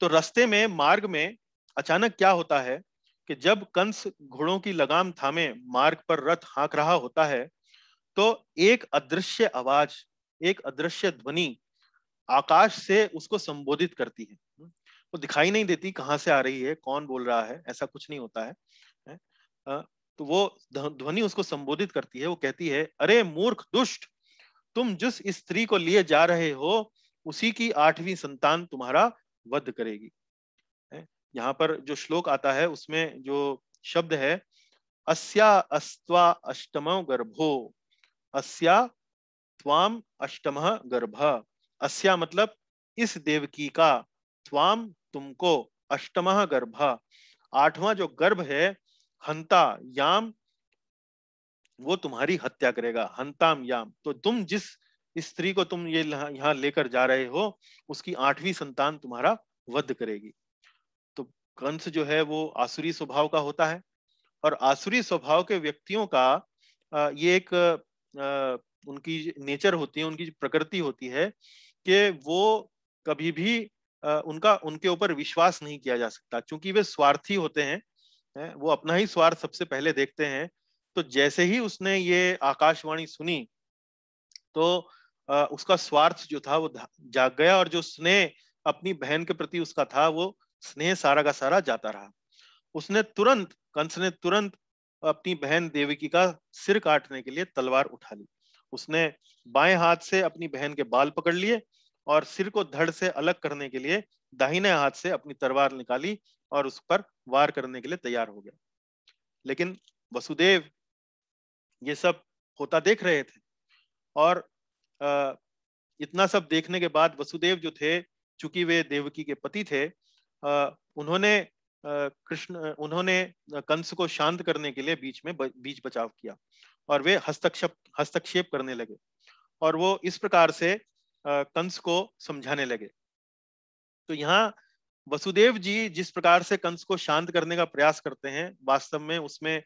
तो रास्ते में मार्ग में अचानक क्या होता है कि जब कंस घोड़ों की लगाम थामे मार्ग पर रथ हाँक रहा होता है तो एक अदृश्य आवाज एक अदृश्य ध्वनि आकाश से उसको संबोधित करती है वो दिखाई नहीं देती कहाँ से आ रही है कौन बोल रहा है ऐसा कुछ नहीं होता है, तो वो ध्वनि उसको संबोधित करती है वो कहती है अरे मूर्ख दुष्ट तुम जिस स्त्री को लिए जा रहे हो उसी की आठवीं संतान तुम्हारा वध करेगी यहाँ पर जो श्लोक आता है उसमें जो शब्द है अस्या अस्त्वा अष्टम गर्भो अस्या त्वाम अष्टम गर्भ अस्या मतलब इस देवकी का त्वाम तुमको अष्टम गर्भ आठवां जो गर्भ है हंता याम वो तुम्हारी हत्या करेगा हंताम याम तो तुम जिस स्त्री को तुम ये यहाँ लेकर जा रहे हो उसकी आठवीं संतान तुम्हारा वध करेगी तो कंस जो है वो आसुरी स्वभाव का होता है और आसुरी स्वभाव के व्यक्तियों का ये एक उनकी नेचर होती है उनकी प्रकृति होती है कि वो कभी भी उनका उनके ऊपर विश्वास नहीं किया जा सकता क्योंकि वे स्वार्थी होते हैं वो अपना ही स्वार्थ सबसे पहले देखते हैं तो जैसे ही उसने ये आकाशवाणी सुनी तो उसका स्वार्थ जो था वो जाग गया और जो स्नेह अपनी बहन के प्रति उसका था वो स्नेह सारा का सारा जाता रहा उसने तुरंत कंस ने तुरंत अपनी बहन देवकी का सिर काटने के लिए तलवार उठा ली उसने बाएं हाथ से अपनी बहन के बाल पकड़ लिए और सिर को धड़ से अलग करने के लिए दाहिने हाथ से अपनी तलवार निकाली और उस पर वार करने के लिए तैयार हो गया लेकिन वसुदेव ये सब होता देख रहे थे और इतना सब देखने के बाद वसुदेव जो थे चूंकि वे देवकी के पति थे उन्होंने कृष्ण उन्होंने कंस को शांत करने के लिए बीच में बीच बचाव किया और वे हस्तक्षेप हस्तक्षेप करने लगे और वो इस प्रकार से कंस को समझाने लगे तो यहाँ वसुदेव जी जिस प्रकार से कंस को शांत करने का प्रयास करते हैं वास्तव में उसमें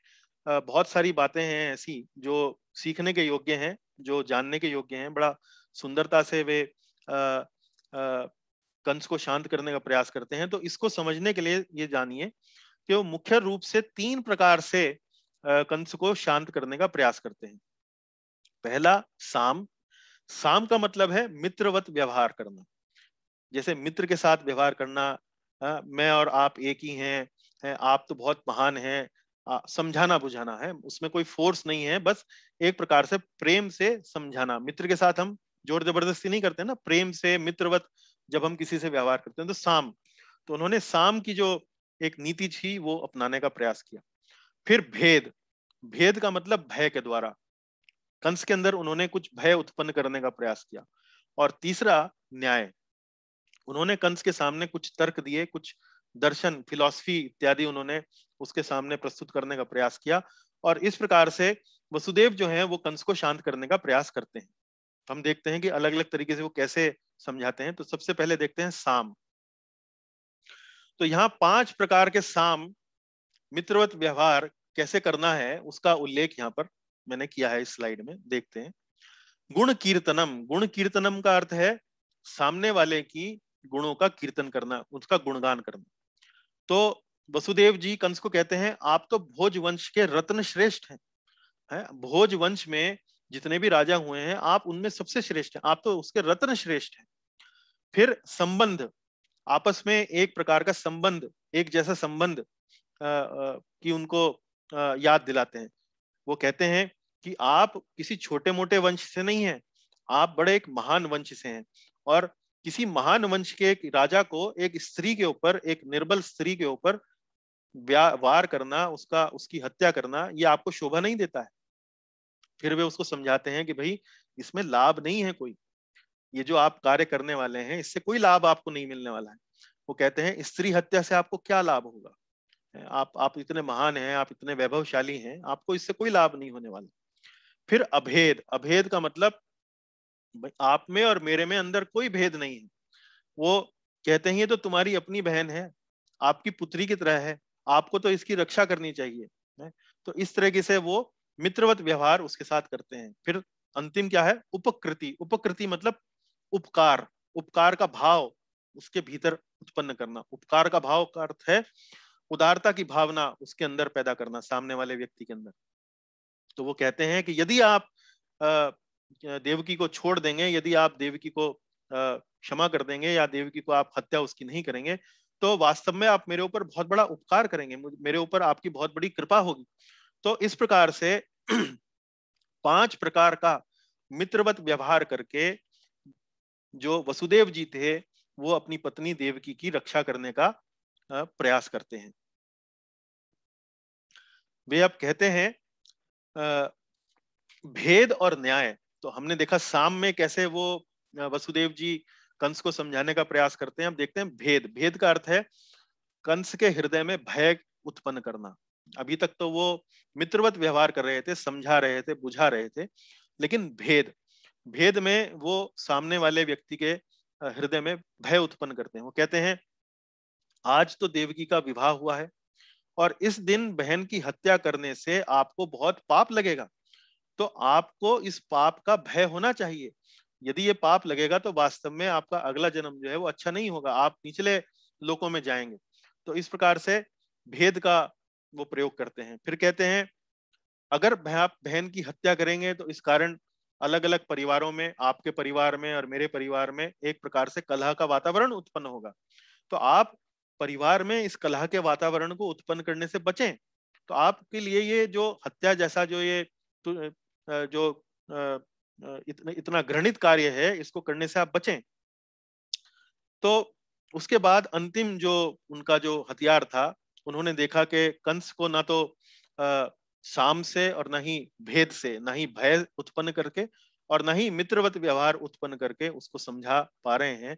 बहुत सारी बातें हैं ऐसी जो सीखने के योग्य हैं जो जानने के योग्य हैं बड़ा सुंदरता से वे आ, आ, कंस को शांत करने का प्रयास करते हैं तो इसको समझने के लिए ये जानिए कि वो मुख्य रूप से तीन प्रकार से कंस को शांत करने का प्रयास करते हैं पहला साम साम का मतलब है मित्रवत व्यवहार करना जैसे मित्र के साथ व्यवहार करना आ, मैं और आप एक ही हैं है, आप तो बहुत महान हैं समझाना बुझाना है उसमें कोई फोर्स नहीं है बस एक प्रकार से प्रेम से समझाना मित्र के साथ हम जोर जबरदस्ती नहीं करते ना प्रेम से मित्रवत जब हम किसी से व्यवहार करते हैं तो साम तो उन्होंने साम की जो एक नीति थी वो अपनाने का प्रयास किया फिर भेद भेद का मतलब भय के द्वारा कंस के अंदर उन्होंने कुछ भय उत्पन्न करने का प्रयास किया और तीसरा न्याय उन्होंने कंस के सामने कुछ तर्क दिए कुछ दर्शन फिलॉसफी इत्यादि उन्होंने उसके सामने प्रस्तुत करने का प्रयास किया और इस प्रकार से वसुदेव जो है वो कंस को शांत करने का प्रयास करते हैं हम देखते हैं कि अलग अलग तरीके से वो कैसे समझाते हैं तो सबसे पहले देखते हैं साम तो यहाँ पांच प्रकार के साम मित्रवत व्यवहार कैसे करना है उसका उल्लेख यहाँ पर मैंने किया है इस स्लाइड में देखते हैं गुण कीर्तनम गुण कीर्तनम का अर्थ है सामने वाले की गुणों का कीर्तन करना उसका गुणगान करना तो वसुदेव जी कंस को कहते हैं आप तो भोज वंश के रत्न श्रेष्ठ हैं है? भोज वंश में जितने भी राजा हुए हैं आप उनमें सबसे श्रेष्ठ हैं आप तो उसके रत्न श्रेष्ठ हैं फिर संबंध आपस में एक प्रकार का संबंध एक जैसा संबंध की उनको आ, याद दिलाते हैं वो कहते हैं कि आप किसी छोटे मोटे वंश से नहीं है आप बड़े एक महान वंश से हैं और किसी महान वंश के एक राजा को एक स्त्री के ऊपर एक निर्बल स्त्री के ऊपर वार करना उसका उसकी हत्या करना ये आपको शोभा नहीं देता है फिर वे उसको समझाते हैं कि भाई इसमें लाभ नहीं है कोई ये जो आप कार्य करने वाले हैं इससे कोई लाभ आपको नहीं मिलने वाला है वो कहते हैं स्त्री हत्या से आपको क्या लाभ होगा आप आप इतने महान हैं आप इतने वैभवशाली हैं आपको इससे कोई लाभ नहीं होने वाला फिर अभेद अभेद का मतलब आप में और मेरे में अंदर कोई भेद नहीं है वो कहते हैं तो तुम्हारी अपनी बहन है आपकी पुत्री की तरह है आपको तो इसकी रक्षा करनी चाहिए तो इस तरीके से वो मित्रवत व्यवहार उसके साथ करते हैं फिर अंतिम क्या है उपकृति उपकृति मतलब उपकार उपकार का भाव उसके भीतर उत्पन्न करना उपकार का भाव का अर्थ है उदारता की भावना उसके अंदर पैदा करना सामने वाले व्यक्ति के अंदर तो वो कहते हैं कि यदि आप देवकी को छोड़ देंगे यदि आप देवकी को क्षमा कर देंगे या देवकी को आप हत्या उसकी नहीं करेंगे तो वास्तव में आप मेरे ऊपर बहुत बड़ा उपकार करेंगे मेरे ऊपर आपकी बहुत बड़ी कृपा होगी तो इस प्रकार से <clears throat> पांच प्रकार का मित्रवत व्यवहार करके जो वसुदेव जी थे वो अपनी पत्नी देवकी की रक्षा करने का प्रयास करते हैं वे अब कहते हैं भेद और न्याय तो हमने देखा साम में कैसे वो वसुदेव जी कंस को समझाने का प्रयास करते हैं अब देखते हैं भेद भेद का अर्थ है कंस के हृदय में भय उत्पन्न करना अभी तक तो वो मित्रवत व्यवहार कर रहे थे समझा रहे थे बुझा रहे थे लेकिन भेद भेद में वो सामने वाले व्यक्ति के हृदय में भय उत्पन्न करते हैं वो कहते हैं आज तो देवकी का विवाह हुआ है और इस दिन बहन की हत्या करने से आपको बहुत पाप लगेगा तो आपको इस पाप का भय होना चाहिए यदि ये पाप लगेगा तो वास्तव में आपका अगला जन्म जो है वो अच्छा नहीं होगा आप निचले लोकों में जाएंगे तो इस प्रकार से भेद का वो प्रयोग करते हैं फिर कहते हैं अगर आप बहन की हत्या करेंगे तो इस कारण अलग अलग परिवारों में आपके परिवार में और मेरे परिवार में एक प्रकार से कलह का वातावरण उत्पन्न होगा तो आप परिवार में इस कलह के वातावरण को उत्पन्न करने से बचें तो आपके लिए ये जो हत्या जैसा जो ये जो इतना इतना घृणित कार्य है इसको करने से आप बचें तो उसके बाद अंतिम जो उनका जो हथियार था उन्होंने देखा कि कंस को ना तो आ, साम से और ना ही भेद से ना ही भय उत्पन्न करके और ना ही मित्रवत व्यवहार उत्पन्न करके उसको समझा पा रहे हैं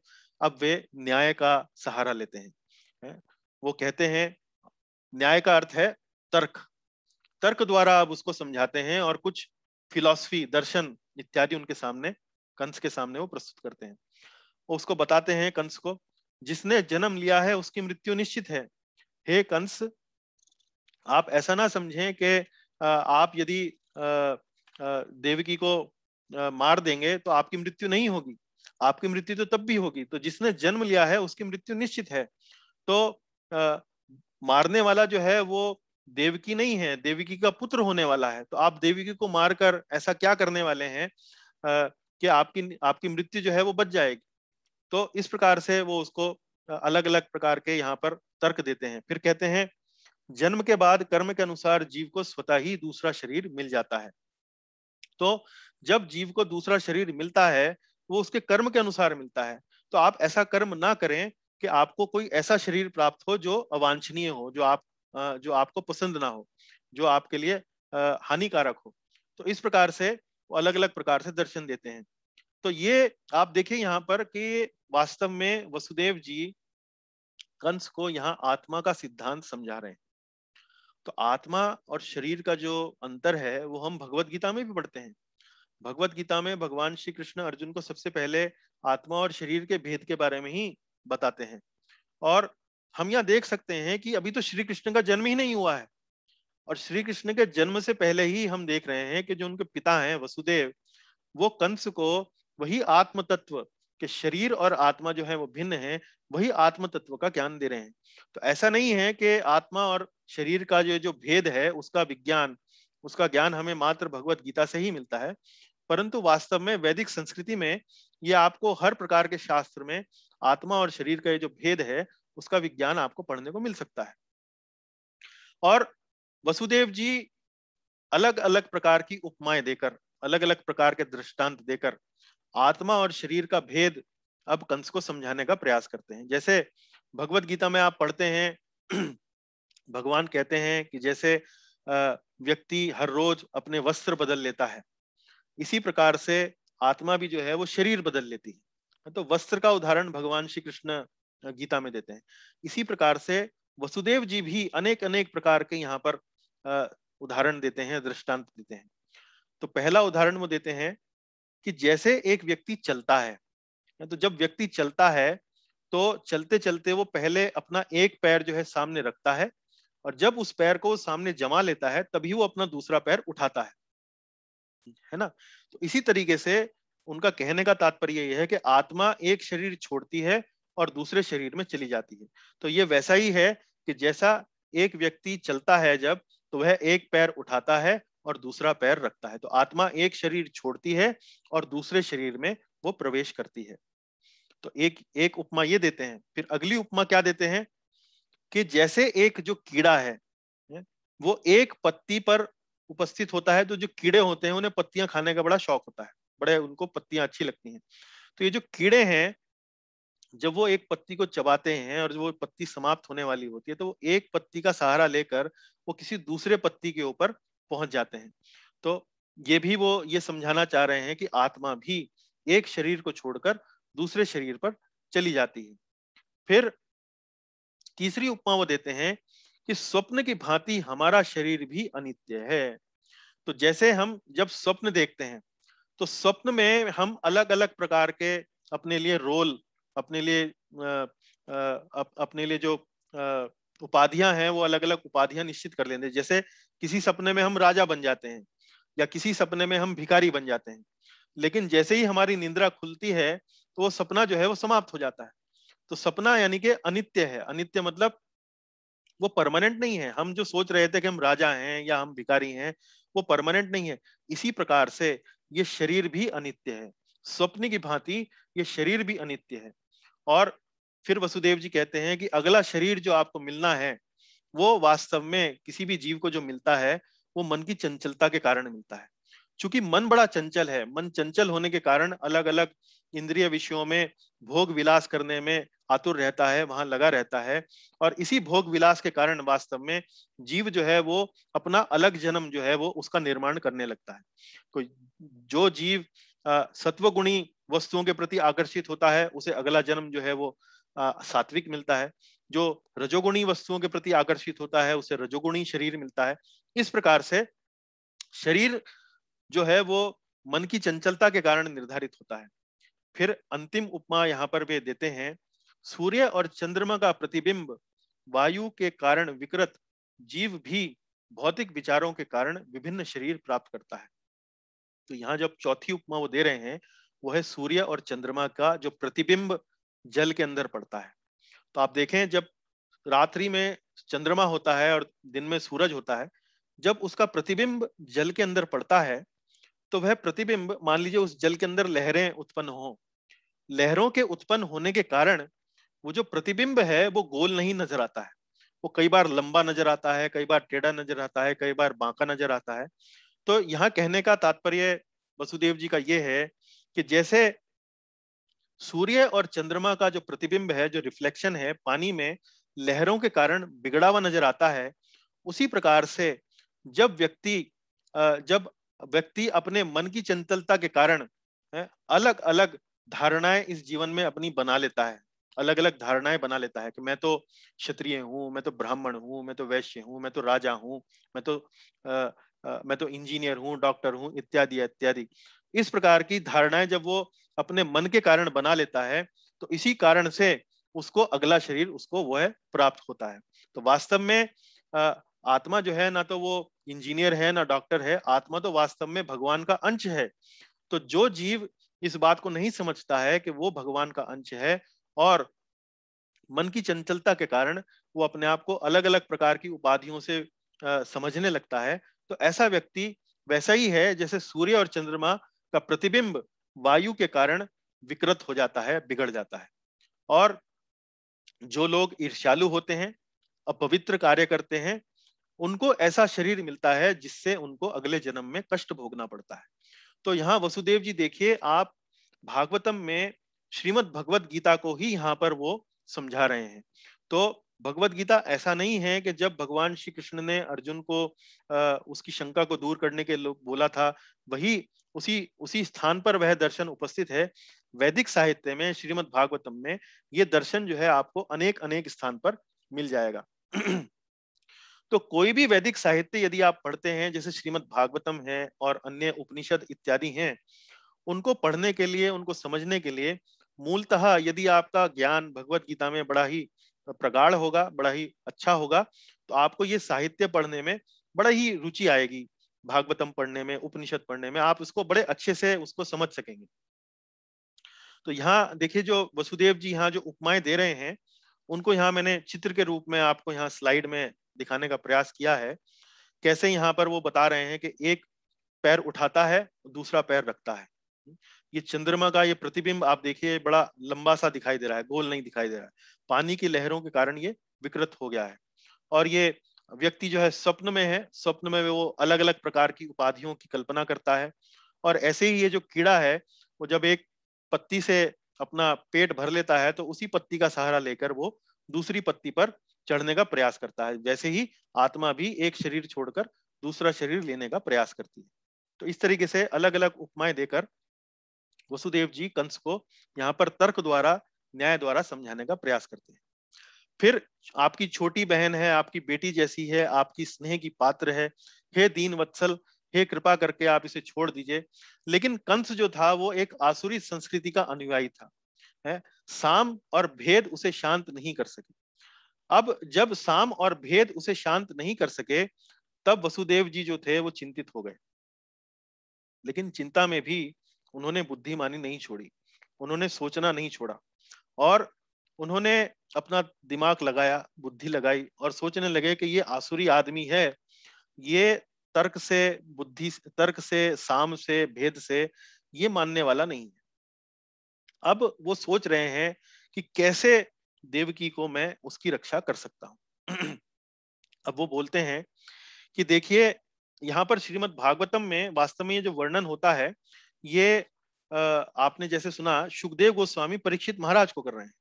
अब वे न्याय का सहारा लेते हैं है? वो कहते हैं न्याय का अर्थ है तर्क तर्क द्वारा आप उसको समझाते हैं और कुछ फिलॉसफी दर्शन इत्यादि उनके सामने कंस के सामने वो प्रस्तुत करते हैं उसको बताते हैं कंस को जिसने जन्म लिया है उसकी मृत्यु निश्चित है हे कंस आप ऐसा ना समझें कि आप यदि देवकी को मार देंगे तो आपकी मृत्यु नहीं होगी आपकी मृत्यु तो तब भी होगी तो जिसने जन्म लिया है उसकी मृत्यु निश्चित है तो आ, मारने वाला जो है वो देवकी नहीं है देवकी का पुत्र होने वाला है तो आप देवकी को मारकर ऐसा क्या करने वाले हैं कि आपकी आपकी मृत्यु जो है वो बच जाएगी तो इस प्रकार से वो उसको अलग अलग प्रकार के यहाँ पर तर्क देते हैं फिर कहते हैं जन्म के बाद कर्म के अनुसार जीव को स्वतः ही दूसरा शरीर मिल जाता है तो जब जीव को दूसरा शरीर मिलता है वो उसके कर्म के अनुसार मिलता है तो आप ऐसा कर्म ना करें कि आपको कोई ऐसा शरीर प्राप्त हो जो अवांछनीय हो जो आप जो आपको पसंद ना हो जो आपके लिए हानिकारक हो तो इस प्रकार से वो अलग अलग प्रकार से दर्शन देते हैं तो ये आप देखिए यहाँ पर कि वास्तव में वसुदेव जी कंस को यहाँ आत्मा का सिद्धांत समझा रहे हैं तो आत्मा और शरीर का जो अंतर है वो हम भगवत गीता में भी पढ़ते हैं भगवत गीता में भगवान श्री कृष्ण अर्जुन को सबसे पहले आत्मा और शरीर के भेद के बारे में ही बताते हैं और हम यहाँ देख सकते हैं कि अभी तो श्री कृष्ण का जन्म ही नहीं हुआ है और श्री कृष्ण के जन्म से पहले ही हम देख रहे हैं कि जो उनके पिता हैं वसुदेव वो कंस को वही आत्म तत्व के शरीर और आत्मा जो है वो भिन्न है वही आत्म तत्व का ज्ञान दे रहे हैं तो ऐसा नहीं है कि आत्मा और शरीर का जो जो भेद है उसका विज्ञान उसका ज्ञान हमें मात्र भगवत गीता से ही मिलता है परंतु वास्तव में वैदिक संस्कृति में ये आपको हर प्रकार के शास्त्र में आत्मा और शरीर का ये जो भेद है उसका विज्ञान आपको पढ़ने को मिल सकता है और वसुदेव जी अलग अलग प्रकार की उपमाएं देकर अलग अलग प्रकार के दृष्टांत देकर आत्मा और शरीर का भेद अब कंस को समझाने का प्रयास करते हैं जैसे भगवत गीता में आप पढ़ते हैं <clears throat> भगवान कहते हैं कि जैसे व्यक्ति हर रोज अपने वस्त्र बदल लेता है इसी प्रकार से आत्मा भी जो है वो शरीर बदल लेती है तो वस्त्र का उदाहरण भगवान श्री कृष्ण गीता में देते हैं इसी प्रकार से वसुदेव जी भी अनेक अनेक प्रकार के यहाँ पर उदाहरण देते हैं दृष्टांत देते हैं तो पहला उदाहरण वो देते हैं कि जैसे एक व्यक्ति चलता है तो जब व्यक्ति चलता है तो चलते चलते वो पहले अपना एक पैर जो है सामने रखता है और जब उस पैर को सामने जमा लेता है तभी वो अपना दूसरा पैर उठाता है है ना तो इसी तरीके से उनका कहने का तात्पर्य यह है कि आत्मा एक शरीर छोड़ती है और दूसरे शरीर में चली जाती है तो ये वैसा ही है कि जैसा एक व्यक्ति चलता है जब तो वह एक पैर उठाता है और दूसरा पैर रखता है तो आत्मा एक शरीर छोड़ती है और दूसरे शरीर में वो प्रवेश करती है तो एक एक उपमा ये देते हैं फिर अगली उपमा क्या देते हैं कि जैसे एक जो कीड़ा है वो एक पत्ती पर उपस्थित होता है तो जो कीड़े होते हैं उन्हें पत्तियां खाने का बड़ा शौक होता है बड़े उनको पत्तियां अच्छी लगती हैं तो ये जो कीड़े हैं जब वो एक पत्ती को चबाते हैं और जब वो पत्ती समाप्त होने वाली होती है तो वो एक पत्ती का सहारा लेकर वो किसी दूसरे पत्ती के ऊपर पहुंच जाते हैं तो ये भी वो ये समझाना चाह रहे हैं कि आत्मा भी एक शरीर को छोड़कर दूसरे शरीर पर चली जाती है फिर तीसरी उपमा वो देते हैं कि स्वप्न की भांति हमारा शरीर भी अनित्य है तो जैसे हम जब स्वप्न देखते हैं तो स्वप्न में हम अलग अलग प्रकार के अपने लिए रोल अपने लिए आ, अपने लिए जो उपाधियां हैं वो अलग अलग उपाधियां निश्चित कर लेते हैं जैसे किसी सपने में हम राजा बन जाते हैं या किसी सपने में हम भिखारी बन जाते हैं लेकिन जैसे ही हमारी निंद्रा खुलती है तो वो सपना जो है वो समाप्त हो जाता है तो सपना यानी कि अनित्य है अनित्य मतलब वो परमानेंट नहीं है हम जो सोच रहे थे कि हम राजा हैं या हम भिखारी हैं वो परमानेंट नहीं है इसी प्रकार से ये शरीर भी अनित्य है स्वप्न की भांति ये शरीर भी अनित्य है और फिर वसुदेव जी कहते हैं कि अगला शरीर जो आपको मिलना है वो वास्तव में किसी भी जीव को जो मिलता है वो मन की चंचलता के कारण मिलता है क्योंकि मन बड़ा चंचल है मन चंचल होने के कारण अलग अलग इंद्रिय विषयों में भोग विलास करने में आतुर रहता है वहां लगा रहता है और इसी भोग विलास के कारण वास्तव में जीव जो है वो अपना अलग जन्म जो है वो उसका निर्माण करने लगता है तो जो जीव सत्वगुणी वस्तुओं के प्रति आकर्षित होता है उसे अगला जन्म जो है वो सात्विक मिलता है जो रजोगुणी वस्तुओं के प्रति आकर्षित होता है उसे रजोगुणी शरीर मिलता है इस प्रकार से शरीर जो है वो मन की चंचलता के कारण निर्धारित होता है फिर अंतिम उपमा यहाँ पर वे देते हैं सूर्य और चंद्रमा का प्रतिबिंब वायु के कारण विकृत जीव भी भौतिक विचारों के कारण विभिन्न शरीर प्राप्त करता है तो यहाँ जब चौथी उपमा वो दे रहे हैं वो है सूर्य और चंद्रमा का जो प्रतिबिंब जल के अंदर पड़ता है तो आप देखें जब रात्रि में चंद्रमा होता है और दिन में सूरज होता है जब उसका प्रतिबिंब जल के अंदर पड़ता है तो वह प्रतिबिंब मान लीजिए उस जल के अंदर लहरें उत्पन्न हो लहरों के उत्पन्न होने के कारण वो जो प्रतिबिंब है वो गोल नहीं नजर आता है वो कई बार लंबा नजर आता है कई बार टेढ़ा नजर आता है कई बार बांका नजर आता है तो यहाँ कहने का तात्पर्य वसुदेव जी का ये है कि जैसे सूर्य और चंद्रमा का जो प्रतिबिंब है जो रिफ्लेक्शन है पानी में लहरों के कारण बिगड़ा हुआ नजर आता है उसी प्रकार से जब व्यक्ति जब व्यक्ति अपने मन की चंचलता के कारण अलग अलग धारणाएं इस जीवन में अपनी बना लेता है अलग अलग धारणाएं बना लेता है कि मैं तो क्षत्रिय हूँ मैं तो ब्राह्मण हूँ मैं तो वैश्य हूँ मैं तो राजा हूँ मैं तो आ, आ, मैं तो इंजीनियर हूँ डॉक्टर हूँ इत्यादि इत्यादि इस प्रकार की धारणाएं जब वो अपने मन के कारण बना लेता है तो इसी कारण से उसको अगला शरीर उसको वह प्राप्त होता है तो वास्तव में आत्मा जो है ना तो वो इंजीनियर है ना डॉक्टर है आत्मा तो वास्तव में भगवान का अंश है तो जो जीव इस बात को नहीं समझता है कि वो भगवान का अंश है और मन की चंचलता के कारण वो अपने आप को अलग अलग प्रकार की उपाधियों से आ, समझने लगता है तो ऐसा व्यक्ति वैसा ही है जैसे सूर्य और चंद्रमा का प्रतिबिंब वायु के कारण विकृत हो जाता है बिगड़ जाता है और जो लोग ईर्ष्यालु होते हैं अपवित्र कार्य करते हैं उनको ऐसा शरीर मिलता है जिससे उनको अगले जन्म में कष्ट भोगना पड़ता है तो यहाँ वसुदेव जी देखिए आप भागवतम में श्रीमद भगवत गीता को ही यहाँ पर वो समझा रहे हैं तो भगवत गीता ऐसा नहीं है कि जब भगवान श्री कृष्ण ने अर्जुन को आ, उसकी शंका को दूर करने के लोग बोला था वही उसी उसी स्थान पर वह दर्शन उपस्थित है वैदिक साहित्य में श्रीमद भागवतम में ये दर्शन जो है आपको अनेक अनेक स्थान पर मिल जाएगा <clears throat> तो कोई भी वैदिक साहित्य यदि आप पढ़ते हैं जैसे श्रीमद भागवतम है और अन्य उपनिषद इत्यादि हैं उनको पढ़ने के लिए उनको समझने के लिए मूलतः यदि आपका ज्ञान भगवत गीता में बड़ा ही प्रगाढ़ होगा बड़ा ही अच्छा होगा तो आपको ये साहित्य पढ़ने में बड़ा ही रुचि आएगी भागवतम पढ़ने में उपनिषद पढ़ने में आप उसको बड़े अच्छे से उसको समझ सकेंगे तो यहाँ देखिए जो वसुदेव जी यहाँ जो उपमाएं दे रहे हैं उनको यहाँ मैंने चित्र के रूप में आपको यहाँ स्लाइड में दिखाने का प्रयास किया है कैसे यहाँ पर वो बता रहे हैं कि एक पैर उठाता है दूसरा पैर रखता है ये चंद्रमा का ये प्रतिबिंब आप देखिए बड़ा लंबा सा दिखाई दे रहा है गोल नहीं दिखाई दे रहा है पानी की लहरों के कारण ये विकृत हो गया है और ये व्यक्ति जो है स्वप्न में है स्वप्न में वो अलग अलग प्रकार की उपाधियों की कल्पना करता है और ऐसे ही ये जो कीड़ा है वो जब एक पत्ती से अपना पेट भर लेता है तो उसी पत्ती का सहारा लेकर वो दूसरी पत्ती पर चढ़ने का प्रयास करता है जैसे ही आत्मा भी एक शरीर छोड़कर दूसरा शरीर लेने का प्रयास करती है तो इस तरीके से अलग अलग उपमाएं देकर वसुदेव जी कंस को यहाँ पर तर्क द्वारा न्याय द्वारा समझाने का प्रयास करते हैं फिर आपकी छोटी बहन है आपकी बेटी जैसी है आपकी स्नेह की पात्र है हे दीन वत्सल हे कृपा करके आप इसे छोड़ दीजिए लेकिन कंस जो था वो एक आसुरी संस्कृति का अनुयायी था है साम और भेद उसे शांत नहीं कर सके अब जब साम और भेद उसे शांत नहीं कर सके तब वसुदेव जी जो थे वो चिंतित हो गए लेकिन चिंता में भी उन्होंने बुद्धिमानी नहीं छोड़ी उन्होंने सोचना नहीं छोड़ा और उन्होंने अपना दिमाग लगाया बुद्धि लगाई और सोचने लगे कि ये आसुरी आदमी है ये तर्क से बुद्धि तर्क से साम से भेद से ये मानने वाला नहीं है अब वो सोच रहे हैं कि कैसे देवकी को मैं उसकी रक्षा कर सकता हूँ <clears throat> अब वो बोलते हैं कि देखिए यहाँ पर श्रीमद् भागवतम में वास्तव में ये जो वर्णन होता है ये आपने जैसे सुना सुखदेव गोस्वामी परीक्षित महाराज को कर रहे हैं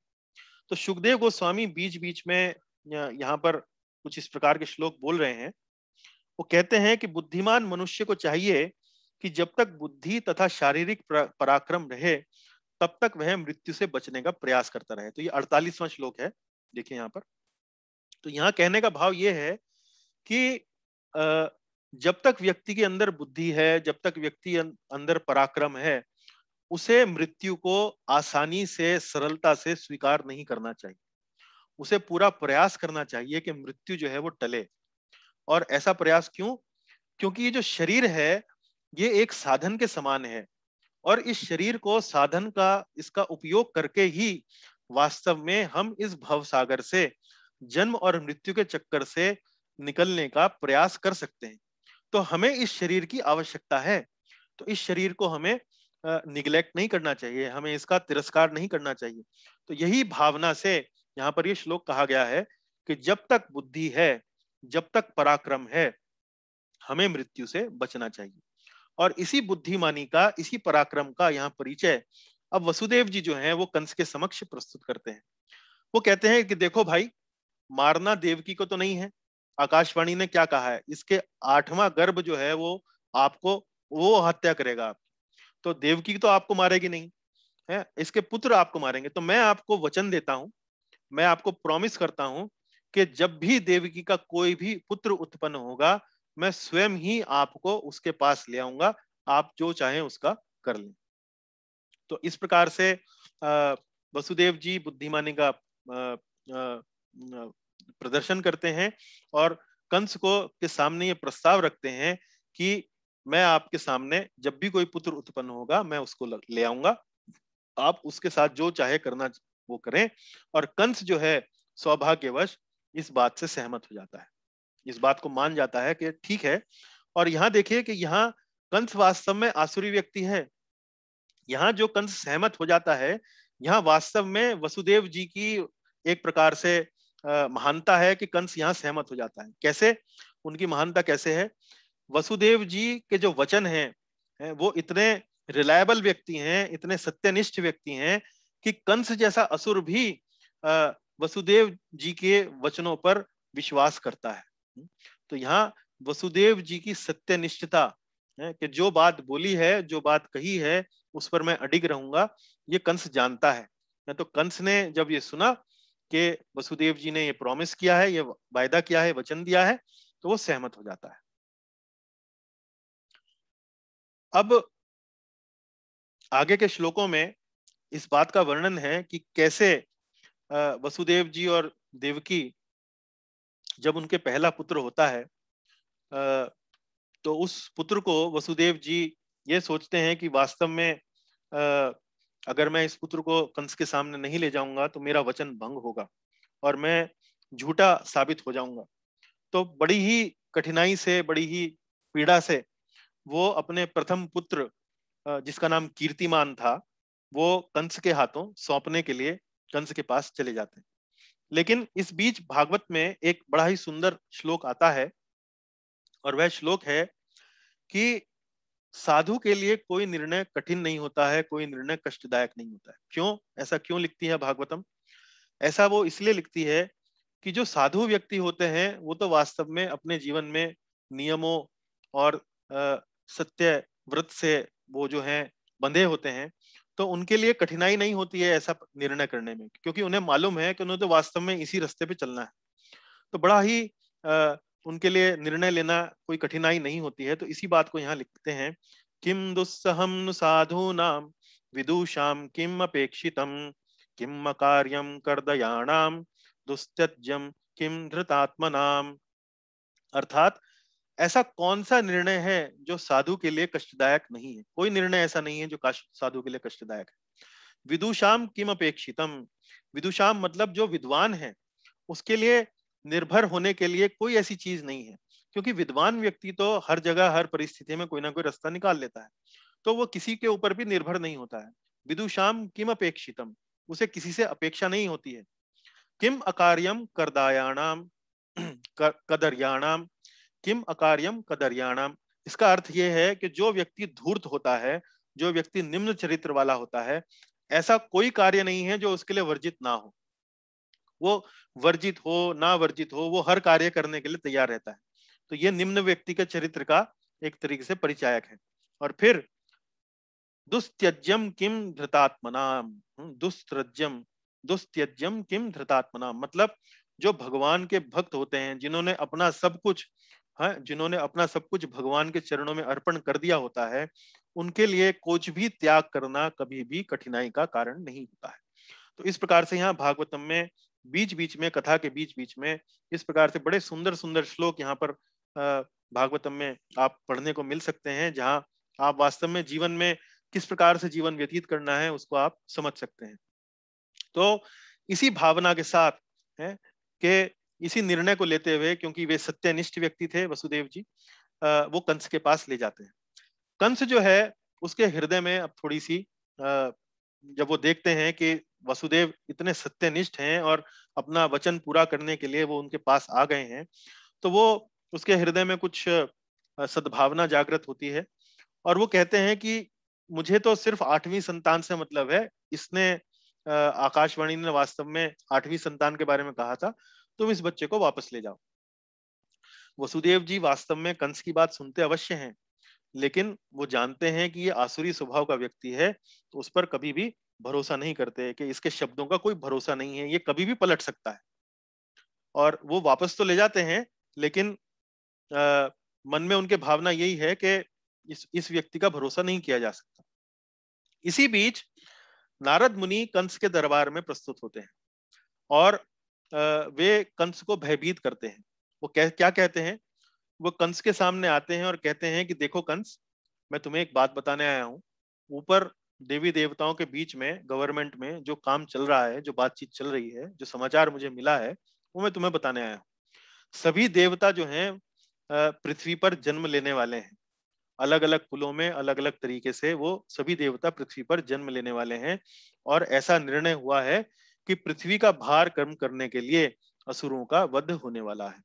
तो सुखदेव गोस्वामी बीच बीच में यहाँ पर कुछ इस प्रकार के श्लोक बोल रहे हैं वो कहते हैं कि बुद्धिमान मनुष्य को चाहिए कि जब तक बुद्धि तथा शारीरिक पराक्रम रहे तब तक वह मृत्यु से बचने का प्रयास करता रहे तो ये अड़तालीसवां श्लोक है देखिए यहाँ पर तो यहाँ कहने का भाव ये है कि जब तक व्यक्ति के अंदर बुद्धि है जब तक व्यक्ति अं-, अंदर पराक्रम है उसे मृत्यु को आसानी से सरलता से स्वीकार नहीं करना चाहिए उसे पूरा प्रयास करना चाहिए कि मृत्यु जो है वो टले और ऐसा प्रयास क्यों क्योंकि ये जो शरीर है ये एक साधन के समान है और इस शरीर को साधन का इसका उपयोग करके ही वास्तव में हम इस भव सागर से जन्म और मृत्यु के चक्कर से निकलने का प्रयास कर सकते हैं तो हमें इस शरीर की आवश्यकता है तो इस शरीर को हमें निगलेक्ट नहीं करना चाहिए हमें इसका तिरस्कार नहीं करना चाहिए तो यही भावना से यहाँ पर ये श्लोक कहा गया है कि जब तक बुद्धि है जब तक पराक्रम है हमें मृत्यु से बचना चाहिए और इसी बुद्धिमानी का इसी पराक्रम का यहाँ परिचय अब वसुदेव जी जो हैं वो कंस के समक्ष प्रस्तुत करते हैं वो कहते हैं कि देखो भाई मारना देवकी को तो नहीं है आकाशवाणी ने क्या कहा है इसके आठवां गर्भ जो है वो आपको वो हत्या करेगा आप तो देवकी तो आपको मारेगी नहीं है इसके पुत्र आपको मारेंगे तो मैं आपको वचन देता हूं मैं आपको प्रॉमिस करता हूँ कि जब भी देवकी का कोई भी पुत्र उत्पन्न होगा मैं स्वयं ही आपको उसके पास ले आऊंगा आप जो चाहें उसका कर लें तो इस प्रकार से वसुदेव जी बुद्धिमानी का प्रदर्शन करते हैं और कंस को के सामने ये प्रस्ताव रखते हैं कि मैं आपके सामने जब भी कोई पुत्र उत्पन्न होगा मैं उसको ले आऊंगा आप उसके साथ जो चाहे करना वो करें और कंस जो है सौभाग्यवश इस बात से सहमत हो जाता है इस बात को मान जाता है कि ठीक है और यहाँ देखिए कि यहाँ कंस वास्तव में आसुरी व्यक्ति है यहाँ जो कंस सहमत हो जाता है यहाँ वास्तव में वसुदेव जी की एक प्रकार से महानता है कि कंस यहाँ सहमत हो जाता है कैसे उनकी महानता कैसे है वसुदेव जी के जो वचन हैं वो इतने रिलायबल व्यक्ति हैं इतने सत्यनिष्ठ व्यक्ति हैं कि कंस जैसा असुर भी वसुदेव जी के वचनों पर विश्वास करता है तो यहाँ वसुदेव जी की सत्यनिष्ठता है कि जो बात बोली है जो बात कही है उस पर मैं अडिग रहूंगा ये कंस जानता है तो कंस ने जब ये सुना कि वसुदेव जी ने ये प्रॉमिस किया है ये वायदा किया है वचन दिया है तो वो सहमत हो जाता है अब आगे के श्लोकों में इस बात का वर्णन है कि कैसे वसुदेव जी और देवकी जब उनके पहला पुत्र होता है तो उस पुत्र को वसुदेव जी ये सोचते हैं कि वास्तव में अगर मैं इस पुत्र को कंस के सामने नहीं ले जाऊंगा तो मेरा वचन भंग होगा और मैं झूठा साबित हो जाऊंगा तो बड़ी ही कठिनाई से बड़ी ही पीड़ा से वो अपने प्रथम पुत्र जिसका नाम कीर्तिमान था वो कंस के हाथों सौंपने के लिए कंस के पास चले जाते हैं लेकिन इस बीच भागवत में एक बड़ा ही सुंदर श्लोक आता है और वह श्लोक है कि साधु के लिए कोई निर्णय कठिन नहीं होता है कोई निर्णय कष्टदायक नहीं होता है क्यों ऐसा क्यों लिखती है भागवतम ऐसा वो इसलिए लिखती है कि जो साधु व्यक्ति होते हैं वो तो वास्तव में अपने जीवन में नियमों और सत्य व्रत से वो जो है बंधे होते हैं तो उनके लिए कठिनाई नहीं होती है ऐसा निर्णय करने में क्योंकि उन्हें मालूम है कि उन्हें तो वास्तव में इसी रास्ते पे चलना है तो बड़ा ही आ, उनके लिए निर्णय लेना कोई कठिनाई नहीं होती है तो इसी बात को यहाँ लिखते हैं किम दुस्सहम साधूनाम विदुषाम किम अपेक्षितम किम अकार्यम दयाणाम दुस्त्यज्यम किम धृतात्मनाम अर्थात ऐसा कौन सा निर्णय है जो साधु के लिए कष्टदायक नहीं है कोई निर्णय ऐसा नहीं है जो साधु के लिए कष्टदायक है विदुषाम किम अपेक्षितम विदुषाम मतलब जो विद्वान है उसके लिए निर्भर होने के लिए कोई ऐसी चीज नहीं है क्योंकि विद्वान व्यक्ति तो हर जगह हर परिस्थिति में कोई ना कोई रास्ता निकाल लेता है तो वो किसी के ऊपर भी निर्भर नहीं होता है विदुषाम किम अपेक्षितम उसे किसी से अपेक्षा नहीं होती है किम अकार्यम करदायाणाम कर, कदरियाणाम किम अकार्यम कदरियाणाम इसका अर्थ यह है कि जो व्यक्ति धूर्त होता है जो व्यक्ति निम्न चरित्र वाला होता है ऐसा कोई कार्य नहीं है जो उसके लिए वर्जित ना हो वो वर्जित हो ना वर्जित हो वो हर कार्य करने के लिए तैयार रहता है तो ये निम्न व्यक्ति के चरित्र का एक तरीके से परिचायक है और फिर दुस्त्यज्यम किम धृतात्मनाम हम्म, दुस्त्रज्यम दुस्त्यज्यम किम धृतात्मनाम मतलब जो भगवान के भक्त होते हैं जिन्होंने अपना सब कुछ हाँ जिन्होंने अपना सब कुछ भगवान के चरणों में अर्पण कर दिया होता है उनके लिए कुछ भी त्याग करना कभी भी कठिनाई का कारण नहीं होता है तो इस प्रकार से यहाँ भागवतम में बीच बीच में कथा के बीच बीच में इस प्रकार से बड़े सुंदर सुंदर श्लोक यहाँ पर भागवतम में आप पढ़ने को मिल सकते हैं जहाँ आप वास्तव में जीवन में किस प्रकार से जीवन व्यतीत करना है उसको आप समझ सकते हैं तो इसी भावना के साथ है कि इसी निर्णय को लेते हुए क्योंकि वे सत्यनिष्ठ व्यक्ति थे वसुदेव जी वो कंस के पास ले जाते हैं कंस जो है उसके हृदय में अब थोड़ी सी जब वो देखते हैं कि वसुदेव इतने सत्यनिष्ठ हैं और अपना वचन पूरा करने के लिए वो उनके पास आ गए हैं तो वो उसके हृदय में कुछ सद्भावना जागृत होती है और वो कहते हैं कि मुझे तो सिर्फ आठवीं संतान से मतलब है इसने आकाशवाणी ने वास्तव में आठवीं संतान के बारे में कहा था तुम इस बच्चे को वापस ले जाओ वसुदेव जी वास्तव में कंस की बात सुनते अवश्य हैं लेकिन वो जानते हैं कि ये आसुरी स्वभाव का व्यक्ति है तो उस पर कभी भी भरोसा नहीं करते कि इसके शब्दों का कोई भरोसा नहीं है ये कभी भी पलट सकता है और वो वापस तो ले जाते हैं लेकिन आ, मन में उनके भावना यही है कि इस इस व्यक्ति का भरोसा नहीं किया जा सकता इसी बीच नारद मुनि कंस के दरबार में प्रस्तुत होते हैं और वे कंस को भयभीत करते हैं वो कह, क्या कहते हैं वो कंस के सामने आते हैं और कहते हैं कि देखो कंस मैं तुम्हें एक बात बताने आया हूँ ऊपर देवी देवताओं के बीच में गवर्नमेंट में जो काम चल रहा है जो बातचीत चल रही है जो समाचार मुझे मिला है वो मैं तुम्हें बताने आया हूँ सभी देवता जो हैं पृथ्वी पर जन्म लेने वाले हैं अलग अलग कुलों में अलग अलग तरीके से वो सभी देवता पृथ्वी पर जन्म लेने वाले हैं और ऐसा निर्णय हुआ है कि पृथ्वी का भार कर्म करने के लिए असुरों का वध होने वाला है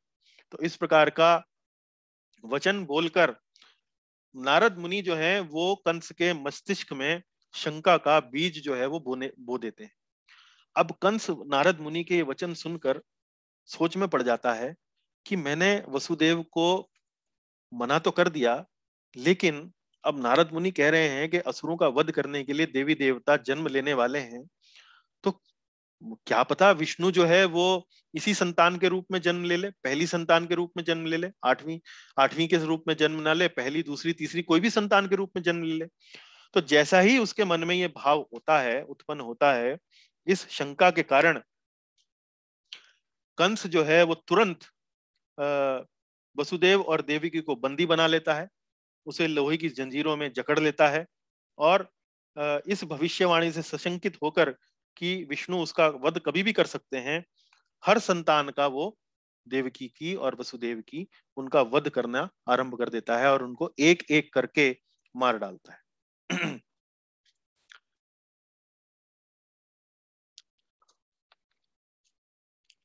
तो इस प्रकार का वचन बोलकर नारद मुनि जो है वो कंस के मस्तिष्क में शंका का बीज जो है वो बोने बो देते हैं अब कंस नारद मुनि के वचन सुनकर सोच में पड़ जाता है कि मैंने वसुदेव को मना तो कर दिया लेकिन अब नारद मुनि कह रहे हैं कि असुरों का वध करने के लिए देवी देवता जन्म लेने वाले हैं तो क्या पता विष्णु जो है वो इसी संतान के रूप में जन्म ले ले पहली संतान के रूप में जन्म ले ले आठवीं आठवीं के रूप में जन्म ना ले पहली दूसरी तीसरी कोई भी संतान के रूप में जन्म ले ले तो जैसा ही उसके मन में ये भाव होता है उत्पन्न होता है इस शंका के कारण कंस जो है वो तुरंत वसुदेव और देवी को बंदी बना लेता है उसे लोहे की जंजीरों में जकड़ लेता है और इस भविष्यवाणी से सशंकित होकर कि विष्णु उसका वध कभी भी कर सकते हैं हर संतान का वो देवकी की और वसुदेव की उनका वध करना आरंभ कर देता है और उनको एक एक करके मार डालता है <clears throat>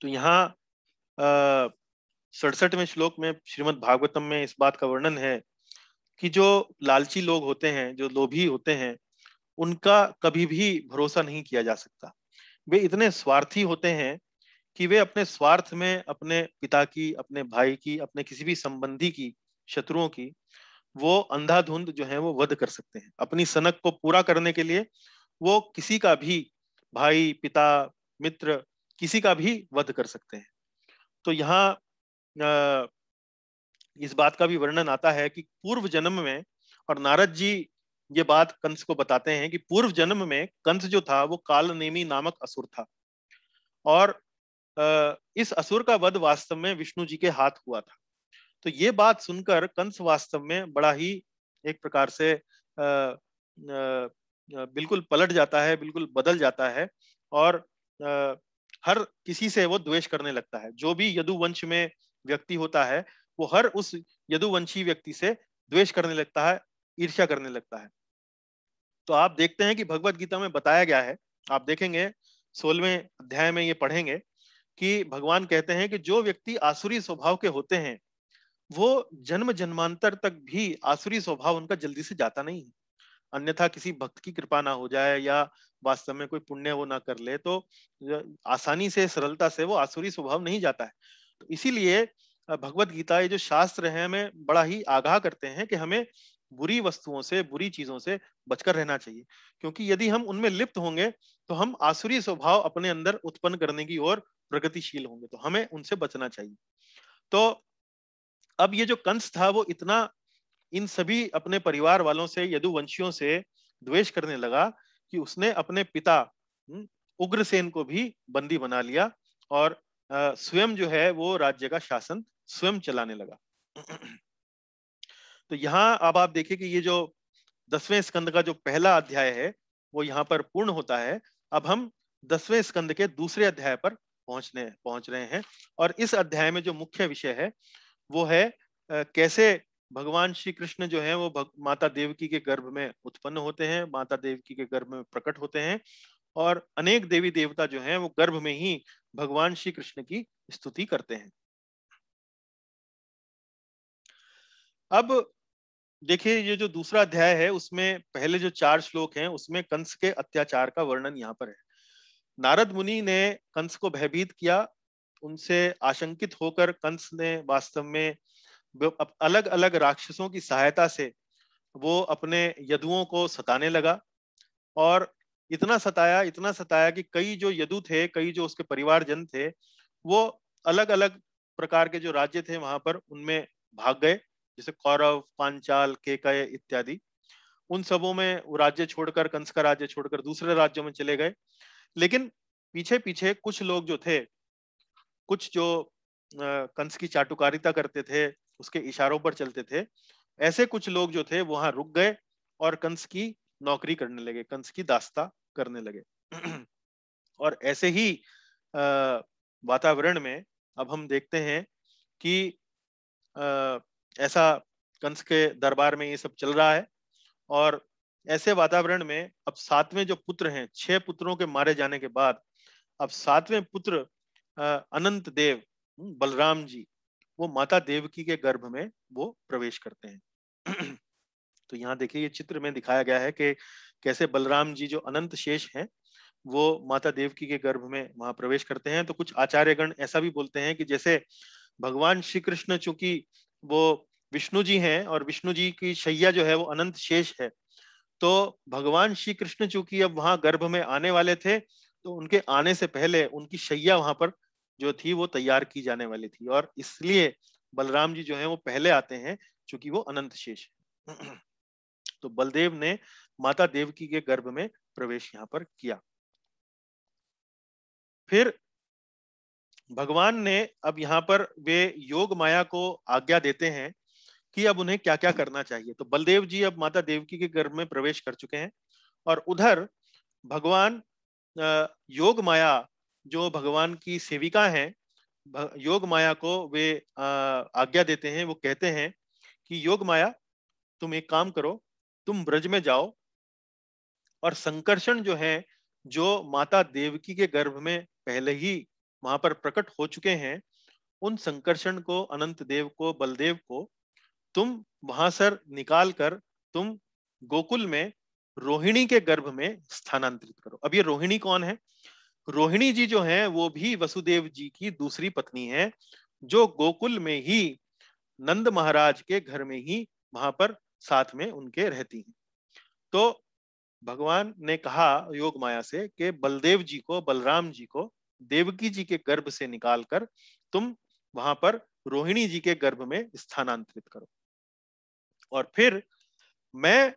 तो यहाँ सड़सठवें श्लोक में श्रीमद् भागवतम में इस बात का वर्णन है कि जो लालची लोग होते हैं जो लोभी होते हैं उनका कभी भी भरोसा नहीं किया जा सकता वे इतने स्वार्थी होते हैं कि वे अपने स्वार्थ में अपने पिता की अपने भाई की अपने किसी भी संबंधी की शत्रुओं की वो अंधाधुंध जो है वो वध कर सकते हैं अपनी सनक को पूरा करने के लिए वो किसी का भी भाई पिता मित्र किसी का भी वध कर सकते हैं तो यहाँ इस बात का भी वर्णन आता है कि पूर्व जन्म में और नारद जी ये बात कंस को बताते हैं कि पूर्व जन्म में कंस जो था वो कालनेमी नामक असुर था और इस असुर का वध वास्तव में विष्णु जी के हाथ हुआ था तो ये बात सुनकर कंस वास्तव में बड़ा ही एक प्रकार से बिल्कुल पलट जाता है बिल्कुल बदल जाता है और हर किसी से वो द्वेष करने लगता है जो भी यदुवंश में व्यक्ति होता है वो हर उस यदुवंशी व्यक्ति से द्वेष करने लगता है ईर्ष्या करने लगता है तो आप देखते हैं कि भगवत गीता में बताया गया है आप देखेंगे सोलवें अध्याय में ये पढ़ेंगे कि भगवान कहते हैं कि जो व्यक्ति आसुरी स्वभाव के होते हैं वो जन्म जन्मांतर तक भी आसुरी स्वभाव उनका जल्दी से जाता नहीं है अन्यथा किसी भक्त की कृपा ना हो जाए या वास्तव में कोई पुण्य वो ना कर ले तो आसानी से सरलता से वो आसुरी स्वभाव नहीं जाता है तो इसीलिए भगवत गीता ये जो शास्त्र है हमें बड़ा ही आगाह करते हैं कि हमें बुरी वस्तुओं से बुरी चीजों से बचकर रहना चाहिए क्योंकि यदि हम उनमें लिप्त होंगे तो हम आसुरी स्वभाव अपने अंदर उत्पन्न करने की ओर प्रगतिशील होंगे तो हमें उनसे बचना चाहिए तो अब ये जो कंस था वो इतना इन सभी अपने परिवार वालों से यदुवंशियों से द्वेष करने लगा कि उसने अपने पिता हम्म, उग्रसेन को भी बंदी बना लिया और स्वयं जो है वो राज्य का शासन स्वयं चलाने लगा तो यहाँ अब आप देखें कि ये जो दसवें स्कंद का जो पहला अध्याय है वो यहाँ पर पूर्ण होता है अब हम दसवें स्कंद के दूसरे अध्याय पर पहुंचने पहुंच रहे हैं और इस अध्याय में जो मुख्य विषय है वो है कैसे भगवान श्री कृष्ण जो है वो भग, माता देवकी के गर्भ में उत्पन्न होते हैं माता देवकी के गर्भ में प्रकट होते हैं और अनेक देवी देवता जो हैं वो गर्भ में ही भगवान श्री कृष्ण की स्तुति करते हैं अब देखिए ये जो दूसरा अध्याय है उसमें पहले जो चार श्लोक हैं उसमें कंस के अत्याचार का वर्णन यहाँ पर है नारद मुनि ने कंस को भयभीत किया उनसे आशंकित होकर कंस ने वास्तव में अलग अलग राक्षसों की सहायता से वो अपने यदुओं को सताने लगा और इतना सताया इतना सताया कि कई जो यदु थे कई जो उसके परिवारजन थे वो अलग अलग प्रकार के जो राज्य थे वहां पर उनमें भाग गए जैसे कौरव पांचाल केकय इत्यादि उन सबों में वो राज्य छोड़कर कंस का राज्य छोड़कर दूसरे राज्यों में चले गए लेकिन पीछे पीछे कुछ लोग जो थे कुछ जो कंस की चाटुकारिता करते थे उसके इशारों पर चलते थे ऐसे कुछ लोग जो थे वहां रुक गए और कंस की नौकरी करने लगे कंस की दास्ता करने लगे <clears throat> और ऐसे ही वातावरण में अब हम देखते हैं कि ऐसा कंस के दरबार में ये सब चल रहा है और ऐसे वातावरण में अब सातवें जो पुत्र हैं छह पुत्रों के मारे जाने के बाद अब सातवें पुत्र अनंत देव हम्म, बलराम जी वो माता देवकी के गर्भ में वो प्रवेश करते हैं <clears throat> तो यहाँ देखिए ये चित्र में दिखाया गया है कि कैसे बलराम जी जो अनंत शेष हैं वो माता देवकी के गर्भ में वहां प्रवेश करते हैं तो कुछ आचार्यगण ऐसा भी बोलते हैं कि जैसे भगवान श्री कृष्ण चूंकि वो विष्णु जी हैं और विष्णु जी की शैया जो है वो अनंत शेष है तो भगवान श्री कृष्ण चूंकि अब वहां गर्भ में आने वाले थे तो उनके आने से पहले उनकी शैया वहां पर जो थी वो तैयार की जाने वाली थी और इसलिए बलराम जी जो है वो पहले आते हैं चूंकि वो अनंत शेष है <clears throat> तो बलदेव ने माता देवकी के गर्भ में प्रवेश यहाँ पर किया फिर भगवान ने अब यहाँ पर वे योग माया को आज्ञा देते हैं कि अब उन्हें क्या क्या करना चाहिए तो बलदेव जी अब माता देवकी के गर्भ में प्रवेश कर चुके हैं और उधर भगवान योग माया जो भगवान की सेविका है योग माया को वे आज्ञा देते हैं वो कहते हैं कि योग माया तुम एक काम करो तुम ब्रज में जाओ और संकर्षण जो है जो माता देवकी के गर्भ में पहले ही वहां पर प्रकट हो चुके हैं उन संकर्षण को अनंत देव को बलदेव को तुम वहां सर निकाल कर तुम गोकुल में रोहिणी के गर्भ में स्थानांतरित करो अब ये रोहिणी कौन है रोहिणी जी जो है वो भी वसुदेव जी की दूसरी पत्नी है जो गोकुल में ही नंद महाराज के घर में ही वहां पर साथ में उनके रहती हैं तो भगवान ने कहा योग माया से कि बलदेव जी को बलराम जी को देवकी जी के गर्भ से निकालकर तुम वहां पर रोहिणी जी के गर्भ में स्थानांतरित करो और फिर मैं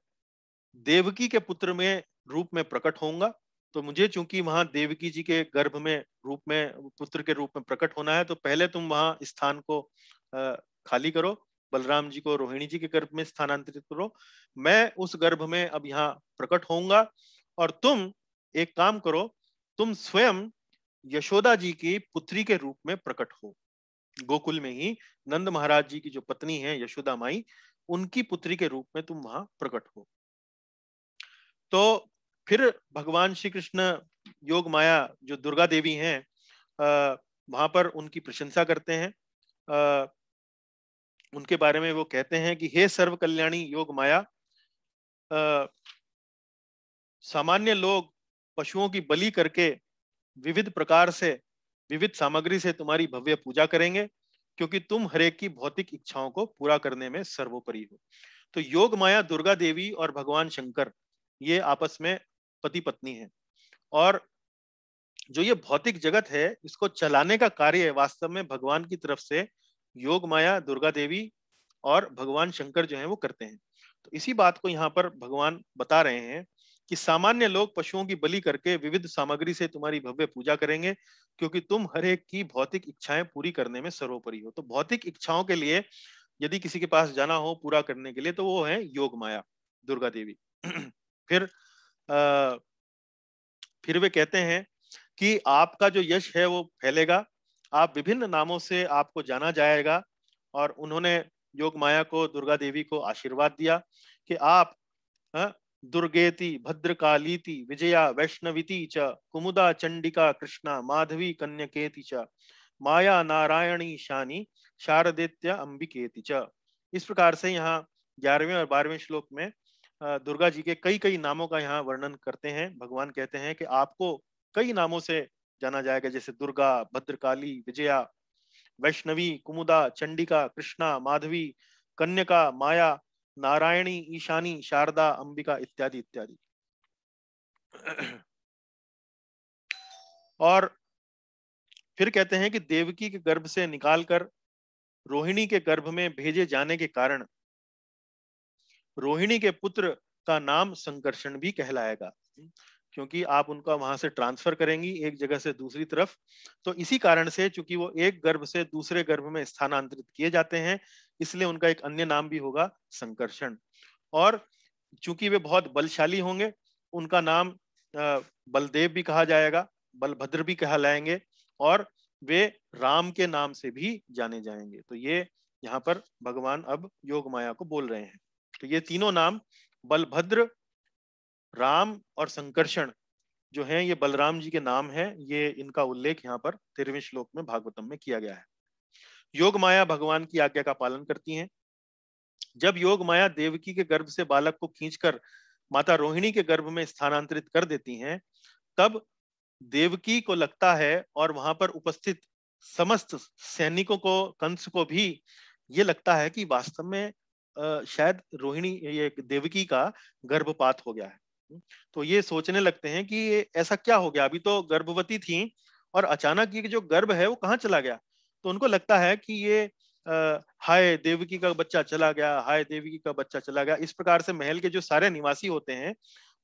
देवकी के पुत्र में रूप में प्रकट होऊंगा तो मुझे चूंकि वहां देवकी जी के गर्भ में रूप में पुत्र के रूप में प्रकट होना है तो पहले तुम वहां स्थान को खाली करो बलराम जी को रोहिणी जी के गर्भ में स्थानांतरित करो मैं उस गर्भ में अब यहाँ प्रकट होऊंगा और तुम एक काम करो तुम स्वयं यशोदा जी की पुत्री के रूप में प्रकट हो गोकुल में ही नंद महाराज जी की जो पत्नी है यशोदा माई उनकी पुत्री के रूप में तुम वहां प्रकट हो तो फिर भगवान श्री कृष्ण योग माया जो दुर्गा देवी हैं वहां पर उनकी प्रशंसा करते हैं अः उनके बारे में वो कहते हैं कि हे सर्व कल्याणी योग माया आ, सामान्य लोग पशुओं की बलि करके विविध प्रकार से विविध सामग्री से तुम्हारी भव्य पूजा करेंगे क्योंकि तुम हरेक की भौतिक इच्छाओं को पूरा करने में सर्वोपरि हो तो योग माया दुर्गा देवी और भगवान शंकर ये आपस में पति पत्नी है और जो ये भौतिक जगत है इसको चलाने का कार्य वास्तव में भगवान की तरफ से योग माया दुर्गा देवी और भगवान शंकर जो है वो करते हैं तो इसी बात को यहाँ पर भगवान बता रहे हैं कि सामान्य लोग पशुओं की बलि करके विविध सामग्री से तुम्हारी भव्य पूजा करेंगे क्योंकि तुम हर एक की भौतिक इच्छाएं पूरी करने में सर्वोपरि हो तो भौतिक इच्छाओं के लिए यदि किसी के पास जाना हो पूरा करने के लिए तो वो है योग माया दुर्गा देवी <clears throat> फिर आ, फिर वे कहते हैं कि आपका जो यश है वो फैलेगा आप विभिन्न नामों से आपको जाना जाएगा और उन्होंने योग माया को दुर्गा देवी को आशीर्वाद दिया कि आप हाँ, दुर्गेति भद्रकालीति विजया वैष्णवीति च कुमुदा चंडिका कृष्णा माधवी कन्याकेति च माया नारायणी शानी शारदेत्य अंबिकेति च इस प्रकार से यहाँ ग्यारहवें और बारहवें श्लोक में दुर्गा जी के कई कई नामों का यहाँ वर्णन करते हैं भगवान कहते हैं कि आपको कई नामों से जाना जाएगा जैसे दुर्गा भद्रकाली विजया वैष्णवी कुमुदा चंडिका कृष्णा माधवी कन्या माया नारायणी ईशानी शारदा अंबिका इत्यादि इत्यादि और फिर कहते हैं कि देवकी के गर्भ से निकालकर रोहिणी के गर्भ में भेजे जाने के कारण रोहिणी के पुत्र का नाम संकर्षण भी कहलाएगा क्योंकि आप उनका वहां से ट्रांसफर करेंगी एक जगह से दूसरी तरफ तो इसी कारण से चूंकि वो एक गर्भ से दूसरे गर्भ में स्थानांतरित किए जाते हैं इसलिए उनका एक अन्य नाम भी होगा संकर्षण और चूंकि वे बहुत बलशाली होंगे उनका नाम बलदेव भी कहा जाएगा बलभद्र भी कहा लाएंगे और वे राम के नाम से भी जाने जाएंगे तो ये यहाँ पर भगवान अब योग माया को बोल रहे हैं तो ये तीनों नाम बलभद्र राम और संकर्षण जो हैं ये बलराम जी के नाम है ये इनका उल्लेख यहाँ पर तेरहवें श्लोक में भागवतम में किया गया है योग माया भगवान की आज्ञा का पालन करती है जब योग माया देवकी के गर्भ से बालक को खींचकर माता रोहिणी के गर्भ में स्थानांतरित कर देती हैं तब देवकी को लगता है और वहां पर उपस्थित समस्त सैनिकों को कंस को भी ये लगता है कि वास्तव में शायद रोहिणी ये देवकी का गर्भपात हो गया है तो ये सोचने लगते हैं कि ऐसा क्या हो गया अभी तो गर्भवती थी और अचानक ये जो गर्भ है वो कहाँ चला गया तो उनको लगता है कि ये हाय देवकी का बच्चा चला गया हाय देवकी का बच्चा चला गया इस प्रकार से महल के जो सारे निवासी होते हैं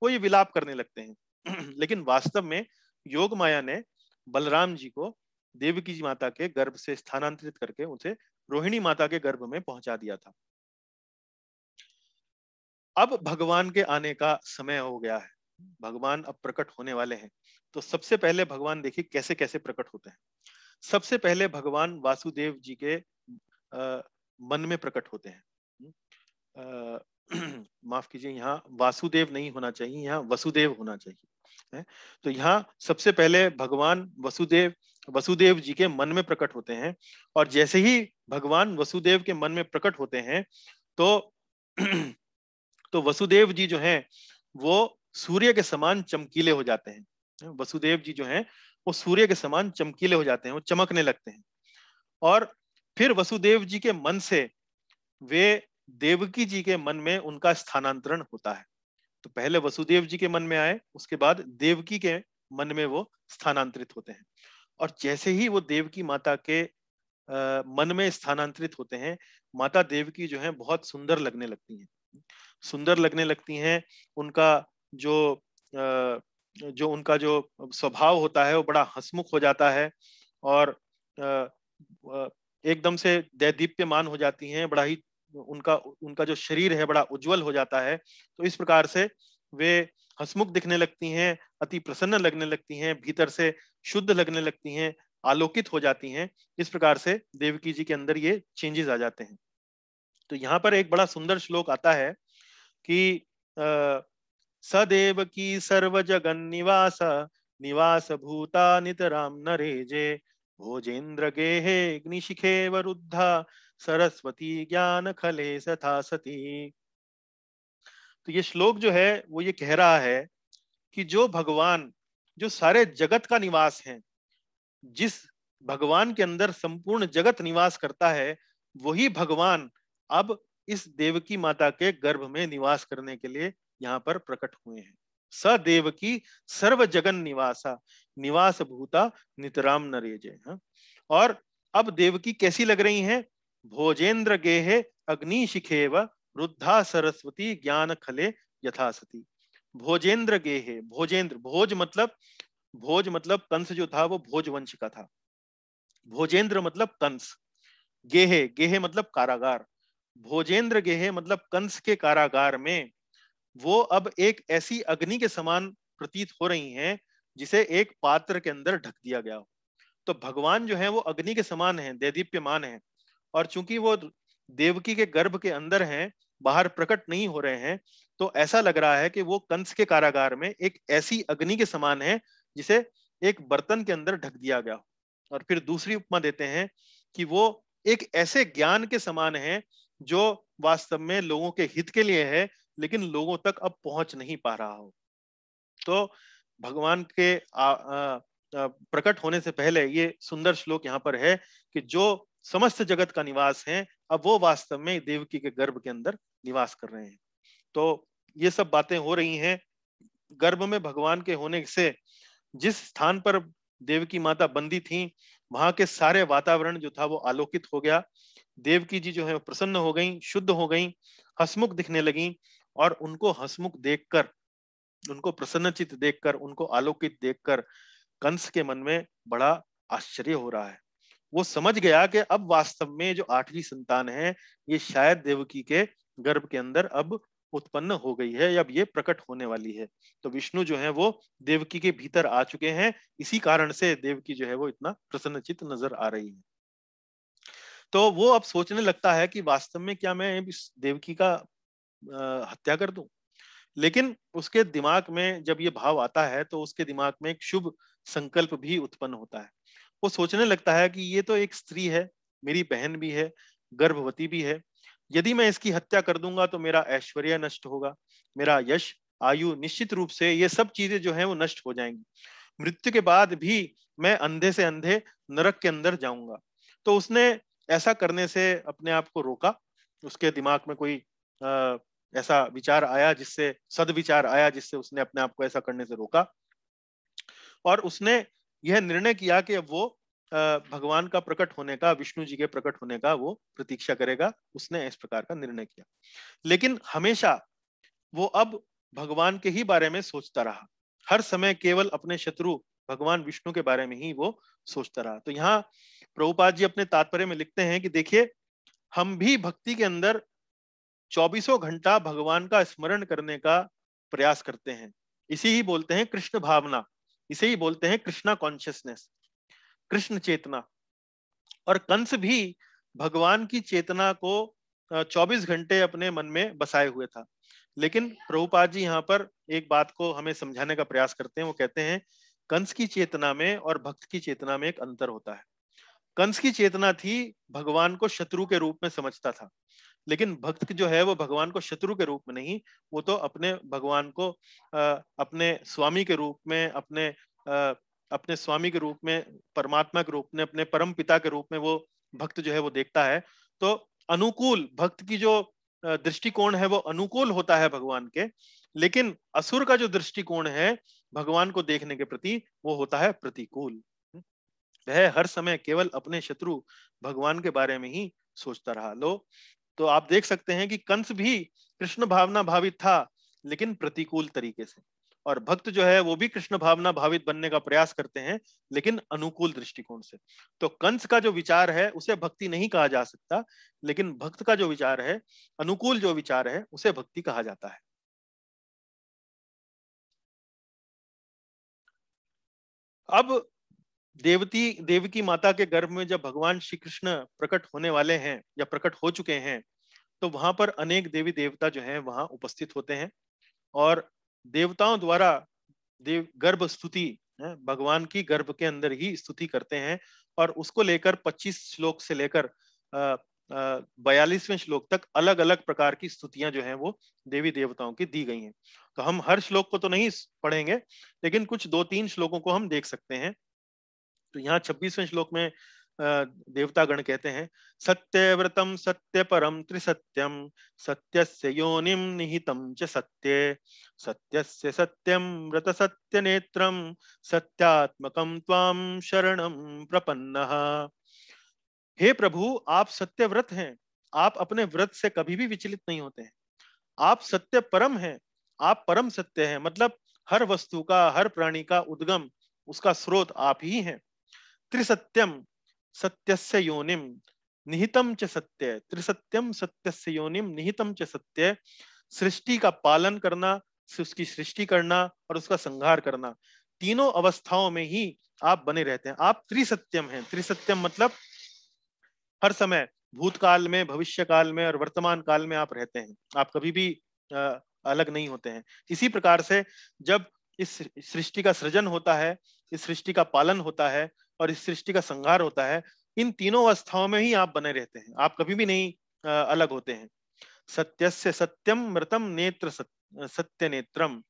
वो ये विलाप करने लगते हैं <clears throat> लेकिन वास्तव में योग माया ने बलराम जी को देवकी जी माता के गर्भ से स्थानांतरित करके उसे रोहिणी माता के गर्भ में पहुंचा दिया था अब भगवान के आने का समय हो गया है भगवान अब प्रकट होने वाले हैं तो सबसे पहले भगवान देखिए कैसे कैसे प्रकट होते हैं सबसे पहले भगवान वासुदेव जी के आ, मन में प्रकट होते हैं आ, <clears throat> माफ कीजिए यहाँ वासुदेव नहीं होना चाहिए यहाँ वसुदेव होना चाहिए है? तो यहाँ सबसे पहले भगवान वसुदेव वसुदेव जी के मन में प्रकट होते हैं और जैसे ही भगवान वसुदेव के मन में प्रकट होते हैं तो <clears throat> तो वसुदेव जी जो हैं वो सूर्य के समान चमकीले हो जाते हैं वसुदेव जी जो हैं वो सूर्य के समान चमकीले हो जाते हैं वो चमकने लगते हैं और फिर वसुदेव जी के मन से वे देवकी जी के मन में उनका स्थानांतरण होता है तो पहले वसुदेव जी के मन में आए उसके बाद देवकी के मन में वो स्थानांतरित होते हैं और जैसे ही वो देवकी माता के आ, मन में स्थानांतरित होते हैं माता देवकी जो है बहुत सुंदर लगने लगती हैं सुंदर लगने लगती हैं उनका जो जो उनका जो स्वभाव होता है वो बड़ा हसमुख हो जाता है और एकदम से दैदीप्यमान हो जाती हैं बड़ा ही उनका उनका जो शरीर है बड़ा उज्जवल हो जाता है तो इस प्रकार से वे हसमुख दिखने लगती हैं अति प्रसन्न लगने लगती हैं भीतर से शुद्ध लगने लगती हैं आलोकित हो जाती हैं इस प्रकार से देवकी जी के अंदर ये चेंजेस आ जाते हैं तो यहाँ पर एक बड़ा सुंदर श्लोक आता है कि सदेव की सर्व जगन निवास निवास भूता राम नरेजे भोजेन्द्र गेहे अग्निशिखे वरुद्धा सरस्वती ज्ञान खले सथा सती तो ये श्लोक जो है वो ये कह रहा है कि जो भगवान जो सारे जगत का निवास है जिस भगवान के अंदर संपूर्ण जगत निवास करता है वही भगवान अब इस देवकी माता के गर्भ में निवास करने के लिए यहाँ पर प्रकट हुए हैं स देव की सर्व जगन निवासा निवास भूता नितराम नरेजे हा? और अब देवकी कैसी लग रही हैं भोजेंद्र गेहे अग्नि शिखे रुद्धा सरस्वती ज्ञान खले यथासती भोजेंद्र गेहे भोजेंद्र भोज मतलब भोज मतलब कंस जो था वो भोज वंश का था भोजेंद्र मतलब कंस गेहे गेहे मतलब कारागार भोजेंद्र गेहे मतलब कंस के कारागार में वो अब एक ऐसी अग्नि के समान प्रतीत हो रही हैं जिसे एक पात्र के अंदर ढक दिया गया हो तो भगवान जो है वो अग्नि के समान है देदीप्यमान है और चूंकि वो देवकी के गर्भ के अंदर हैं बाहर प्रकट नहीं हो रहे हैं तो ऐसा लग रहा है कि वो कंस के कारागार में एक ऐसी अग्नि के समान है जिसे एक बर्तन के अंदर ढक दिया गया और फिर दूसरी उपमा देते हैं कि वो एक ऐसे ज्ञान के समान है जो वास्तव में लोगों के हित के लिए है लेकिन लोगों तक अब पहुंच नहीं पा रहा हो तो भगवान के आ, आ, प्रकट होने से पहले ये सुंदर श्लोक यहाँ पर है कि जो समस्त जगत का निवास है अब वो वास्तव में देवकी के गर्भ के अंदर निवास कर रहे हैं तो ये सब बातें हो रही हैं गर्भ में भगवान के होने से जिस स्थान पर देवकी माता बंदी थी वहां के सारे वातावरण जो था वो आलोकित हो गया देवकी जी जो है प्रसन्न हो गई शुद्ध हो गई हसमुख दिखने लगी और उनको हसमुख देखकर उनको प्रसन्नचित देखकर उनको आलोकित देखकर कंस के मन में बड़ा आश्चर्य हो रहा है वो समझ गया कि अब वास्तव में जो आठवीं संतान है ये शायद देवकी के गर्भ के अंदर अब उत्पन्न हो गई है अब ये प्रकट होने वाली है तो विष्णु जो है वो देवकी के भीतर आ चुके हैं इसी कारण से देवकी जो है वो इतना प्रसन्नचित नजर आ रही है तो वो अब सोचने लगता है कि वास्तव में क्या मैं इस देवकी का हत्या कर दूं लेकिन उसके दिमाग में जब ये भाव आता है तो उसके दिमाग में एक शुभ संकल्प भी उत्पन्न होता है वो सोचने लगता है कि ये तो एक स्त्री है मेरी बहन भी है गर्भवती भी है यदि मैं इसकी हत्या कर दूंगा तो मेरा ऐश्वर्य नष्ट होगा मेरा यश आयु निश्चित रूप से ये सब चीजें जो है वो नष्ट हो जाएंगी मृत्यु के बाद भी मैं अंधे से अंधे नरक के अंदर जाऊंगा तो उसने ऐसा करने से अपने आप को रोका उसके दिमाग में कोई आ, ऐसा विचार आया जिससे सदविचार आया जिससे उसने अपने आप को ऐसा करने से रोका और उसने यह निर्णय किया कि अब वो भगवान का प्रकट होने का विष्णु जी के प्रकट होने का वो प्रतीक्षा करेगा उसने इस प्रकार का निर्णय किया लेकिन हमेशा वो अब भगवान के ही बारे में सोचता रहा हर समय केवल अपने शत्रु भगवान विष्णु के बारे में ही वो सोचता रहा तो यहाँ प्रभुपाद जी अपने तात्पर्य में लिखते हैं कि देखिए हम भी भक्ति के अंदर चौबीसों घंटा भगवान का स्मरण करने का प्रयास करते हैं इसी ही बोलते हैं कृष्ण भावना इसे ही बोलते हैं कृष्णा कॉन्शियसनेस कृष्ण चेतना और कंस भी भगवान की चेतना को 24 घंटे अपने मन में बसाए हुए था लेकिन प्रभुपाद जी यहाँ पर एक बात को हमें समझाने का प्रयास करते हैं वो कहते हैं कंस की चेतना में और भक्त की चेतना में एक अंतर होता है कंस की चेतना थी भगवान को शत्रु के रूप में समझता था लेकिन भक्त जो है वो भगवान को शत्रु के रूप में नहीं वो तो अपने भगवान को आ, अपने स्वामी के रूप में अपने आ, अपने स्वामी के रूप में परमात्मा के रूप में अपने परम पिता के रूप में वो भक्त जो है वो देखता है तो अनुकूल भक्त की जो दृष्टिकोण है वो अनुकूल होता है भगवान के लेकिन असुर का जो दृष्टिकोण है भगवान को देखने के प्रति वो होता है प्रतिकूल वह हर समय केवल अपने शत्रु भगवान के बारे में ही सोचता रहा लो तो आप देख सकते हैं कि कंस भी कृष्ण भावना भावित था लेकिन प्रतिकूल तरीके से और भक्त जो है वो भी कृष्ण भावना भावित बनने का प्रयास करते हैं लेकिन अनुकूल दृष्टिकोण से तो कंस का जो विचार है उसे भक्ति नहीं कहा जा सकता लेकिन भक्त का जो विचार है अनुकूल जो विचार है उसे भक्ति कहा जाता है अब देवती देव की माता के गर्भ में जब भगवान श्री कृष्ण प्रकट होने वाले हैं या प्रकट हो चुके हैं तो वहां पर अनेक देवी देवता जो हैं वहां उपस्थित होते हैं और देवताओं द्वारा देव गर्भ स्तुति भगवान की गर्भ के अंदर ही स्तुति करते हैं और उसको लेकर 25 श्लोक से लेकर बयालीसवें श्लोक तक अलग अलग प्रकार की स्तुतियां जो हैं वो देवी देवताओं की दी गई हैं तो हम हर श्लोक को तो नहीं पढ़ेंगे लेकिन कुछ दो तीन श्लोकों को हम देख सकते हैं तो यहाँ छब्बीसवें श्लोक में देवता गण कहते हैं सत्य व्रतम सत्य परम त्रिसत्यम सत्य से योनिम निहितम च सत्य सत्य से सत्यम व्रत सत्य नेत्र सत्यात्मक शरण प्रपन्न हे प्रभु आप सत्य व्रत हैं आप अपने व्रत से कभी भी विचलित नहीं होते हैं आप सत्य परम हैं आप परम सत्य हैं मतलब हर वस्तु का हर प्राणी का उद्गम उसका स्रोत आप ही हैं त्रिसत्यम सत्यस्य योनिम निहितम च सत्य त्रिसत्यम सत्यस्य योनिम निहितम च सत्य सृष्टि का पालन करना उसकी सृष्टि करना और उसका संहार करना तीनों अवस्थाओं में ही आप बने रहते हैं आप त्रिसत्यम हैं त्रिसत्यम मतलब हर समय भूतकाल में भविष्य काल में और वर्तमान काल में आप रहते हैं आप कभी भी अलग नहीं होते हैं इसी प्रकार से जब इस सृष्टि का सृजन होता है इस सृष्टि का पालन होता है और इस सृष्टि का संहार होता है इन तीनों अवस्थाओं में ही आप बने रहते हैं आप कभी भी नहीं अलग होते हैं सत्य से सत्यम मृतम नेत्र सत्य नेत्रम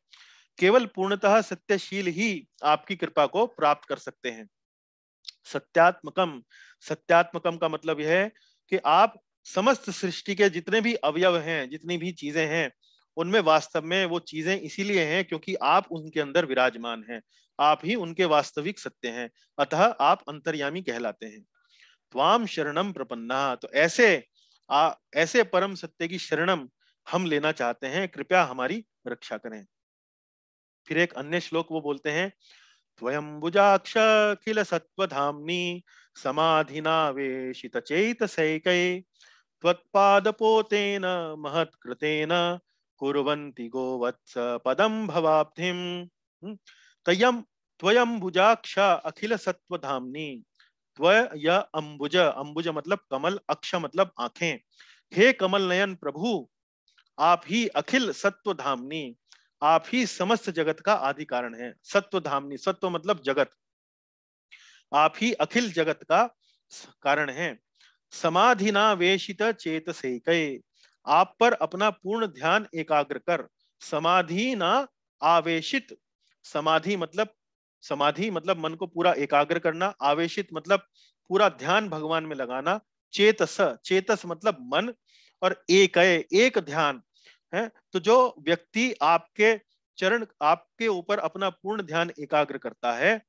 केवल पूर्णतः सत्यशील ही आपकी कृपा को प्राप्त कर सकते हैं सत्यात्मकम सत्यात्मकम का मतलब यह है कि आप समस्त सृष्टि के जितने भी अवयव हैं जितनी भी चीजें हैं उनमें वास्तव में वो चीजें इसीलिए हैं क्योंकि आप उनके अंदर विराजमान हैं आप ही उनके वास्तविक सत्य हैं अतः आप अंतर्यामी कहलाते हैं त्वाम शरणम प्रपन्ना तो ऐसे आ, ऐसे परम सत्य की शरणम हम लेना चाहते हैं कृपया हमारी रक्षा करें फिर एक अन्य श्लोक वो बोलते हैं त्वयंबुजाक्ष किल सत्वधाम्नी चेत चेतसैकै त्वत्पादपोतेन महत्कृतेन कुर्वन्ति गोवत्स पदं भवाब्धिम तयम् त्वयम् भुजाक्षा अखिल सत्व धामनी त्वय अम्बुज अम्बुज मतलब कमल अक्ष मतलब आंखें हे कमल नयन प्रभु आप ही अखिल सत्व धामनी आप ही समस्त जगत का आदि कारण है सत्व धामनी सत्व मतलब जगत आप ही अखिल जगत का कारण है समाधिना वेशित चेत से आप पर अपना पूर्ण ध्यान एकाग्र कर समाधि ना आवेशित समाधि मतलब समाधि मतलब मन को पूरा एकाग्र करना आवेशित मतलब पूरा ध्यान भगवान में लगाना चेतस चेतस मतलब मन और एक एक ध्यान है तो जो व्यक्ति आपके चरण आपके ऊपर अपना पूर्ण ध्यान एकाग्र करता है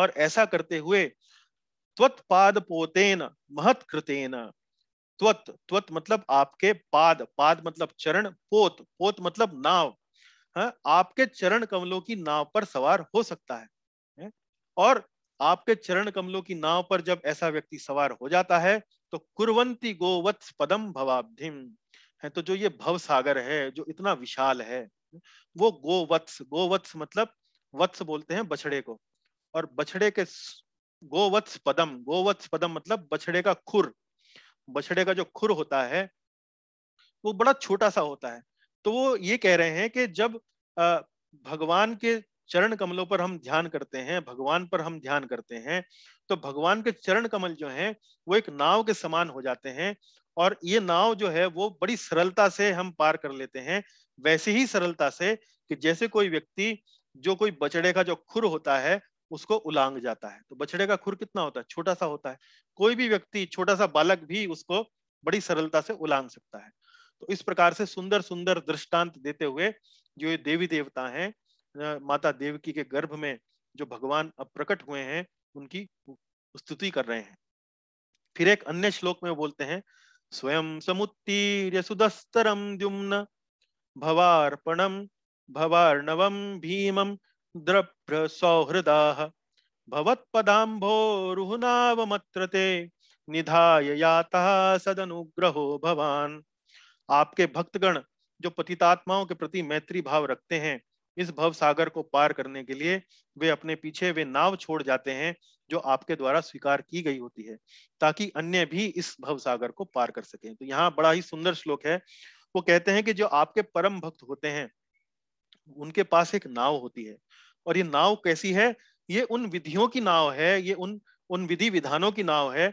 और ऐसा करते हुए त्वत्पाद पोतेन महत्कृतेन त्वत त्वत मतलब आपके पाद पाद मतलब चरण पोत पोत मतलब नाव है हाँ, आपके चरण कमलों की नाव पर सवार हो सकता है, है? हाँ, और आपके चरण कमलों की नाव पर जब ऐसा व्यक्ति सवार हो जाता है तो कुरवंती गोवत्स पदम भवाब्धिम है हाँ, तो जो ये भव सागर है जो इतना विशाल है वो गोवत्स गोवत्स मतलब वत्स बोलते हैं बछड़े को और बछड़े के गोवत्स पदम गोवत्स पदम मतलब बछड़े का खुर बछड़े का जो खुर होता है वो बड़ा छोटा सा होता है तो वो ये कह रहे हैं कि जब भगवान के चरण कमलों पर हम ध्यान करते हैं भगवान पर हम ध्यान करते हैं तो भगवान के चरण कमल जो हैं वो एक नाव के समान हो जाते हैं और ये नाव जो है वो बड़ी सरलता से हम पार कर लेते हैं वैसे ही सरलता से कि जैसे कोई व्यक्ति जो कोई बछड़े का जो खुर होता है उसको उलांग जाता है तो बछड़े का खुर कितना होता है छोटा सा होता है कोई भी व्यक्ति छोटा सा बालक भी उसको बड़ी सरलता से उलांग सकता है तो इस प्रकार से सुंदर सुंदर दृष्टांत देते हुए जो ये देवी देवता हैं माता देवकी के गर्भ में जो भगवान अब प्रकट हुए हैं उनकी स्तुति कर रहे हैं फिर एक अन्य श्लोक में बोलते हैं स्वयं समुत्तीर्य सुदस्तरम द्युम्न भवार्पणम भवार्णवम भीमम द्रभ्र भवत्पदाम्भोरुहुनावमत्र ते निधाय यातः सदनुग्रहो भवान आपके भक्तगण जो पतितात्माओं के प्रति मैत्री भाव रखते हैं इस भव सागर को पार करने के लिए वे अपने पीछे वे नाव छोड़ जाते हैं जो आपके द्वारा स्वीकार की गई होती है ताकि अन्य भी इस भव सागर को पार कर सकें तो यहाँ बड़ा ही सुंदर श्लोक है वो कहते हैं कि जो आपके परम भक्त होते हैं उनके पास एक नाव होती है और ये नाव कैसी है ये उन विधियों की नाव है ये उन उन विधि विधानों की नाव है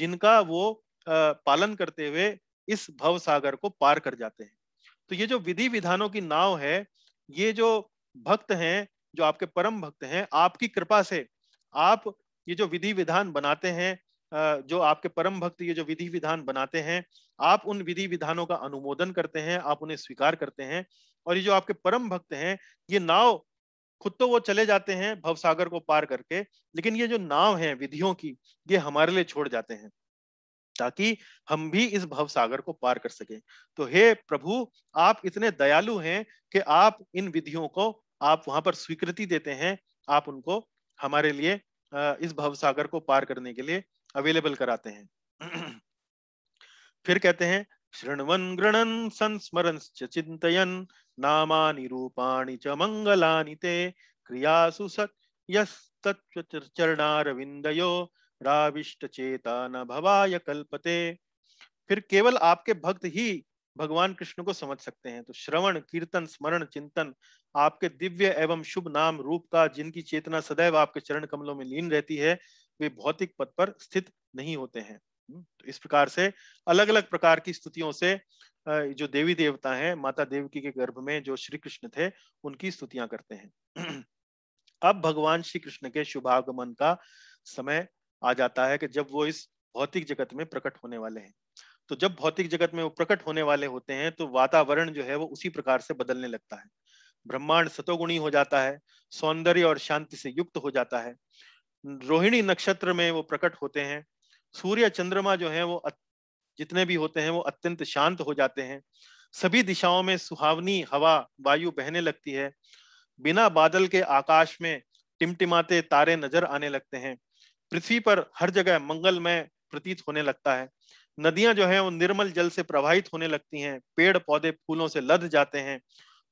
जिनका वो पालन करते हुए इस भव सागर को पार कर जाते हैं तो ये जो विधि विधानों की नाव है ये जो भक्त हैं जो आपके परम भक्त हैं आपकी कृपा से आप ये जो विधि विधान बनाते हैं जो आपके परम भक्त ये जो विधि विधान बनाते हैं आप उन विधि विधानों का अनुमोदन करते हैं आप उन्हें स्वीकार करते हैं और ये जो आपके परम भक्त हैं ये नाव खुद तो वो चले जाते हैं भवसागर को पार करके लेकिन ये जो नाव है विधियों की ये हमारे लिए छोड़ जाते हैं ताकि हम भी इस भव सागर को पार कर सके तो हे प्रभु आप इतने दयालु हैं कि आप इन विधियों को आप वहां पर स्वीकृति देते हैं आप उनको हमारे लिए इस भव सागर को पार करने के लिए अवेलेबल कराते हैं <clears throat> फिर कहते हैं श्रृणवन गृणन संस्मरण चिंतन नामानी रूपाणी च मंगलानि ते क्रिया सत् राविष्ट चेता न भवाय कल्पते फिर केवल आपके भक्त ही भगवान कृष्ण को समझ सकते हैं तो श्रवण कीर्तन स्मरण चिंतन आपके दिव्य एवं शुभ नाम रूप का जिनकी चेतना सदैव आपके चरण कमलों में लीन रहती है वे भौतिक पद पर स्थित नहीं होते हैं हम्म, तो इस प्रकार से अलग अलग प्रकार की स्तुतियों से जो देवी देवता हैं माता देवकी के गर्भ में जो श्री कृष्ण थे उनकी स्तुतियां करते हैं अब भगवान श्री कृष्ण के शुभागमन का समय आ जाता है कि जब वो इस भौतिक जगत में प्रकट होने वाले हैं तो जब भौतिक जगत में वो प्रकट होने वाले होते हैं तो वातावरण जो है वो उसी प्रकार से बदलने लगता है ब्रह्मांड सतोगुणी हो जाता है सौंदर्य और शांति से युक्त हो जाता है रोहिणी नक्षत्र में वो प्रकट होते हैं सूर्य चंद्रमा जो है वो जितने भी होते हैं वो अत्यंत शांत हो जाते हैं सभी दिशाओं में सुहावनी हवा वायु बहने लगती है बिना बादल के आकाश में टिमटिमाते तारे नजर आने लगते हैं पृथ्वी पर हर जगह मंगलमय प्रतीत होने लगता है नदियां जो है वो निर्मल जल से प्रवाहित होने लगती हैं पेड़ पौधे फूलों से लद जाते हैं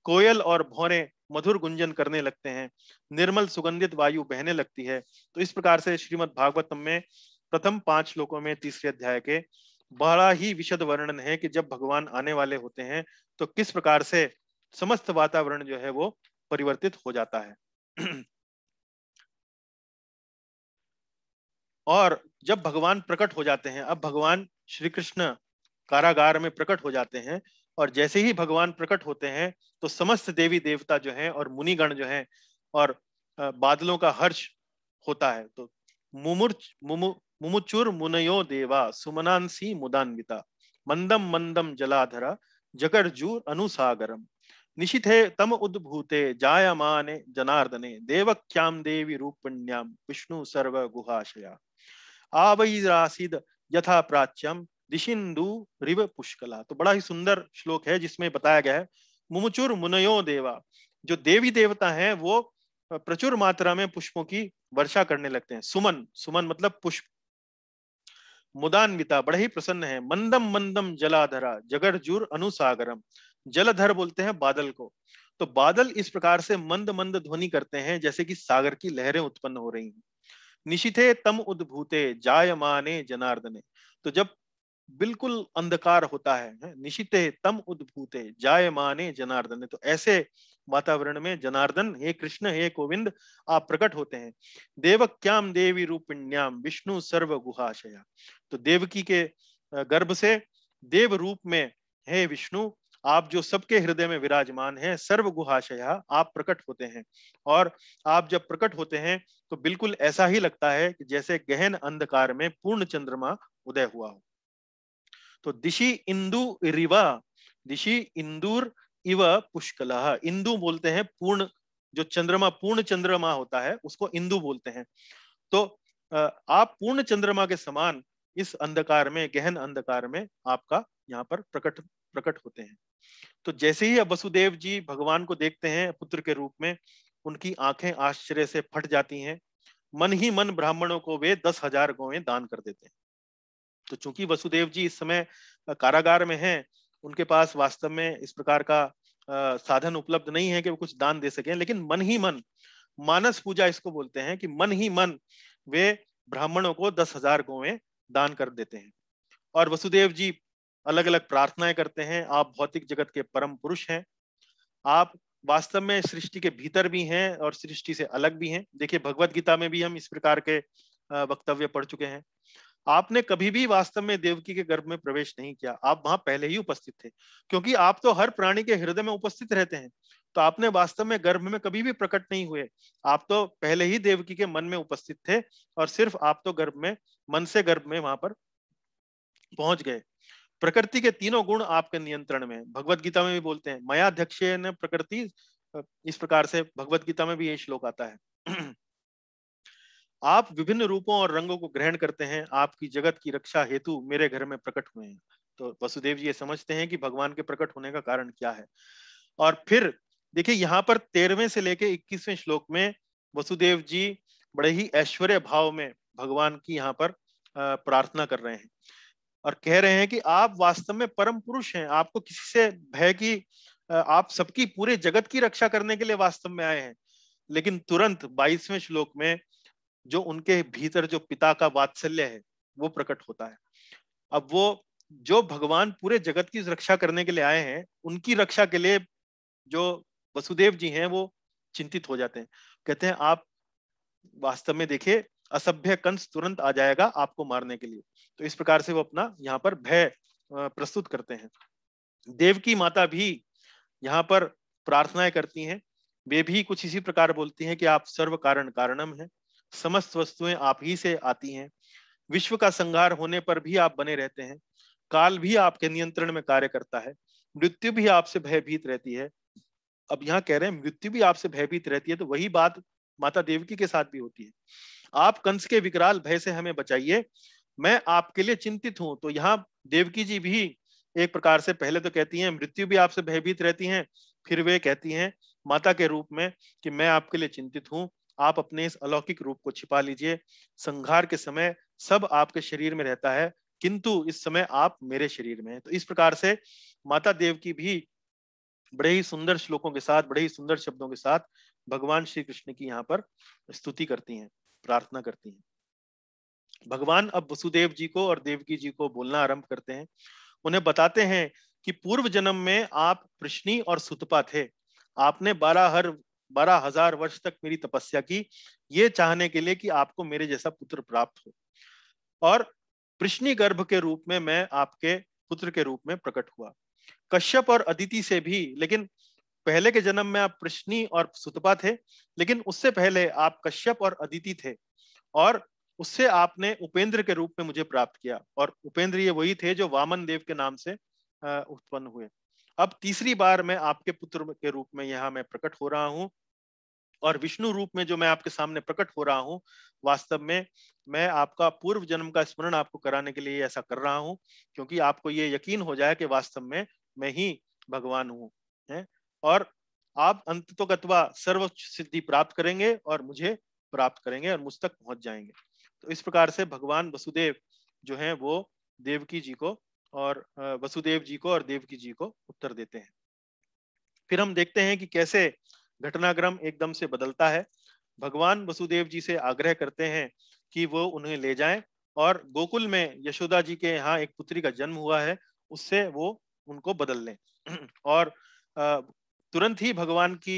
कोयल और भौरे मधुर गुंजन करने लगते हैं निर्मल सुगंधित वायु बहने लगती है तो इस प्रकार से श्रीमद भागवतम में प्रथम पांच श्लोकों में तीसरे अध्याय के बड़ा ही विशद वर्णन है कि जब भगवान आने वाले होते हैं तो किस प्रकार से समस्त वातावरण जो है वो परिवर्तित हो जाता है <clears throat> और जब भगवान प्रकट हो जाते हैं अब भगवान श्री कृष्ण कारागार में प्रकट हो जाते हैं और जैसे ही भगवान प्रकट होते हैं तो समस्त देवी देवता जो हैं और मुनिगण जो हैं और बादलों का हर्ष होता है तो मुमु मुमुचुर मुनयो देवा सुमनांसी मुदान्विता मंदम मंदम जलाधरा जगरजूर अनुसागरम निशिथे तम उद्भूते जायमाने जनार्दने देवक्याम देवी रूपण्याम विष्णु सर्व गुहाशया आवैरासीद यथा प्राच्यम दिशिंदु रिव पुष्कला तो बड़ा ही सुंदर श्लोक है जिसमें बताया गया है मुमुचुर मुनयो देवा जो देवी देवता हैं वो प्रचुर मात्रा में पुष्पों की वर्षा करने लगते हैं सुमन सुमन मतलब पुष्प मुदान्विता बड़े ही प्रसन्न है मंदम मंदम जलाधरा जगरजूर अनुसागरम जलधर बोलते हैं बादल को तो बादल इस प्रकार से मंद मंद ध्वनि करते हैं जैसे कि सागर की लहरें उत्पन्न हो रही हैं निशिथे तम उद्भूते जायमाने जनार्दने तो जब बिल्कुल अंधकार होता है निशित तम उद्भूत जाय माने जनार्दन तो ऐसे वातावरण में जनार्दन हे कृष्ण हे गोविंद आप प्रकट होते हैं क्या देवी रूपिण्याम विष्णु सर्व गुहाशया तो देवकी के गर्भ से देव रूप में हे विष्णु आप जो सबके हृदय में विराजमान हैं सर्व गुहाशया आप प्रकट होते हैं और आप जब प्रकट होते हैं तो बिल्कुल ऐसा ही लगता है कि जैसे गहन अंधकार में पूर्ण चंद्रमा उदय हुआ हो तो दिशी इंदु रिवा दिशी इंदूर इव पुष्कल इंदु बोलते हैं पूर्ण जो चंद्रमा पूर्ण चंद्रमा होता है उसको इंदु बोलते हैं तो आप पूर्ण चंद्रमा के समान इस अंधकार में गहन अंधकार में आपका यहाँ पर प्रकट प्रकट होते हैं तो जैसे ही अब वसुदेव जी भगवान को देखते हैं पुत्र के रूप में उनकी आंखें आश्चर्य से फट जाती हैं मन ही मन ब्राह्मणों को वे दस हजार गोवे दान कर देते हैं तो चूंकि वसुदेव जी इस समय कारागार में हैं उनके पास वास्तव में इस प्रकार का साधन उपलब्ध नहीं है कि वो कुछ दान दे सके लेकिन मन ही मन मानस पूजा इसको बोलते हैं कि मन ही मन वे ब्राह्मणों को दस हजार गोवे दान कर देते हैं और वसुदेव जी अलग अलग प्रार्थनाएं करते हैं आप भौतिक जगत के परम पुरुष हैं आप वास्तव में सृष्टि के भीतर भी हैं और सृष्टि से अलग भी हैं देखिए भगवत गीता में भी हम इस प्रकार के वक्तव्य पढ़ चुके हैं आपने कभी भी वास्तव में देवकी के गर्भ में प्रवेश नहीं किया आप वहां पहले ही उपस्थित थे क्योंकि आप तो हर प्राणी के हृदय में उपस्थित रहते हैं तो आपने वास्तव में गर्भ में कभी भी प्रकट नहीं हुए आप तो पहले ही देवकी के मन में उपस्थित थे और सिर्फ आप तो गर्भ में मन से गर्भ में वहां पर पहुंच गए प्रकृति के तीनों गुण आपके नियंत्रण में भगवत गीता में भी बोलते हैं मयाध्यक्ष प्रकृति इस प्रकार से भगवत गीता में भी ये श्लोक आता है आप विभिन्न रूपों और रंगों को ग्रहण करते हैं आपकी जगत की रक्षा हेतु मेरे घर में प्रकट हुए हैं तो वसुदेव जी ये समझते हैं कि भगवान के प्रकट होने का कारण क्या है और फिर देखिए यहाँ पर तेरहवें से लेके इक्कीसवें श्लोक में वसुदेव जी बड़े ही ऐश्वर्य भाव में भगवान की यहाँ पर प्रार्थना कर रहे हैं और कह रहे हैं कि आप वास्तव में परम पुरुष हैं आपको किसी से भय की आप सबकी पूरे जगत की रक्षा करने के लिए वास्तव में आए हैं लेकिन तुरंत बाईसवें श्लोक में जो उनके भीतर जो पिता का वात्सल्य है वो प्रकट होता है अब वो जो भगवान पूरे जगत की रक्षा करने के लिए आए हैं उनकी रक्षा के लिए जो वसुदेव जी हैं वो चिंतित हो जाते हैं कहते हैं आप वास्तव में देखे असभ्य कंस तुरंत आ जाएगा आपको मारने के लिए तो इस प्रकार से वो अपना यहाँ पर भय प्रस्तुत करते हैं देव की माता भी यहाँ पर प्रार्थनाएं करती हैं वे भी कुछ इसी प्रकार बोलती हैं कि आप सर्व कारण कारणम हैं समस्त वस्तुएं आप ही से आती हैं विश्व का संघार होने पर भी आप बने रहते हैं काल भी आपके नियंत्रण में कार्य करता है मृत्यु भी आपसे भयभीत रहती है अब यहाँ कह रहे हैं मृत्यु भी आपसे भयभीत रहती है तो वही बात माता देवकी के साथ भी होती है आप कंस के विकराल भय से हमें बचाइए मैं आपके लिए चिंतित हूं तो यहाँ देवकी जी भी एक प्रकार से पहले तो कहती हैं मृत्यु भी आपसे भयभीत रहती हैं फिर वे कहती हैं माता के रूप में कि मैं आपके लिए चिंतित हूँ आप अपने इस अलौकिक रूप को छिपा लीजिए संघार के समय सब आपके शरीर में रहता है किंतु इस समय आप मेरे शरीर में हैं तो इस प्रकार से माता देव की भी बड़े ही सुंदर श्लोकों के साथ बड़े ही सुंदर शब्दों के साथ भगवान श्री कृष्ण की यहाँ पर स्तुति करती हैं प्रार्थना करती हैं भगवान अब वसुदेव जी को और देवकी जी को बोलना आरंभ करते हैं उन्हें बताते हैं कि पूर्व जन्म में आप प्रश्नी और सुतपा थे आपने बारह हर बारह हजार वर्ष तक मेरी तपस्या की ये चाहने के लिए कि आपको मेरे जैसा पुत्र प्राप्त हो और प्रश्नि गर्भ के रूप में मैं आपके पुत्र के रूप में प्रकट हुआ कश्यप और अदिति से भी लेकिन पहले के जन्म में आप प्रश्नि और सुतपा थे लेकिन उससे पहले आप कश्यप और अदिति थे और उससे आपने उपेंद्र के रूप में मुझे प्राप्त किया और उपेंद्र ये वही थे जो वामन देव के नाम से उत्पन्न हुए अब तीसरी बार मैं आपके पुत्र के रूप में यहाँ मैं प्रकट हो रहा हूँ और विष्णु रूप में जो मैं आपके सामने प्रकट हो रहा हूँ वास्तव में मैं आपका पूर्व जन्म का स्मरण आपको कराने के लिए ऐसा कर रहा हूँ क्योंकि आपको ये यकीन हो जाए कि वास्तव में मैं ही भगवान हूँ है और आप तो सर्व सिद्धि प्राप्त करेंगे और मुझे प्राप्त करेंगे और मुझ तक पहुंच जाएंगे तो इस प्रकार से भगवान वसुदेव जो है वो देवकी जी को और वसुदेव जी को और देवकी जी को उत्तर देते हैं फिर हम देखते हैं कि कैसे घटनाक्रम एकदम से बदलता है भगवान वसुदेव जी से आग्रह करते हैं कि वो उन्हें ले जाएं और गोकुल में यशोदा जी के यहाँ एक पुत्री का जन्म हुआ है उससे वो उनको बदल लें <clears throat> और तुरंत ही भगवान की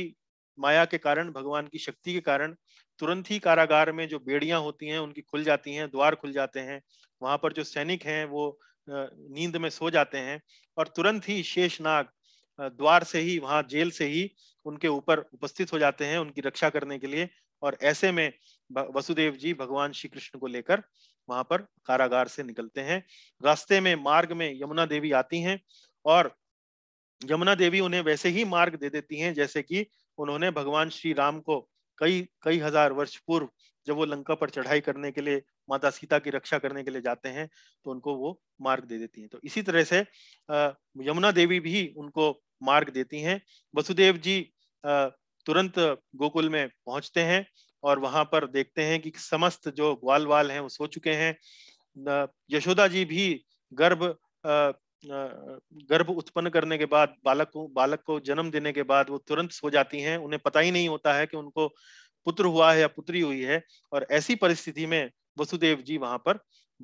माया के कारण भगवान की शक्ति के कारण तुरंत ही कारागार में जो बेड़ियां होती हैं उनकी खुल जाती हैं द्वार खुल जाते हैं वहां पर जो सैनिक हैं वो नींद में सो जाते हैं और तुरंत ही शेषनाग द्वार से ही वहां जेल से ही उनके ऊपर उपस्थित हो जाते हैं उनकी रक्षा करने के लिए और ऐसे में वसुदेव जी भगवान श्री कृष्ण को लेकर वहां पर कारागार से निकलते हैं रास्ते में मार्ग में यमुना देवी आती हैं और यमुना देवी उन्हें वैसे ही मार्ग दे देती हैं जैसे कि उन्होंने भगवान श्री राम को कई कई हजार वर्ष पूर्व जब वो लंका पर चढ़ाई करने के लिए माता सीता की रक्षा करने के लिए जाते हैं तो उनको वो मार्ग दे देती हैं तो इसी तरह से यमुना देवी भी उनको मार्ग देती हैं वसुदेव जी तुरंत गोकुल में पहुंचते हैं और वहां पर देखते हैं कि समस्त जो ग्वाल वाल हैं वो सो चुके हैं यशोदा जी भी गर्भ गर्भ उत्पन्न करने के बाद बालक को बालक को जन्म देने के बाद वो तुरंत सो जाती हैं उन्हें पता ही नहीं होता है कि उनको पुत्र हुआ है या पुत्री हुई है और ऐसी परिस्थिति में वसुदेव जी वहां पर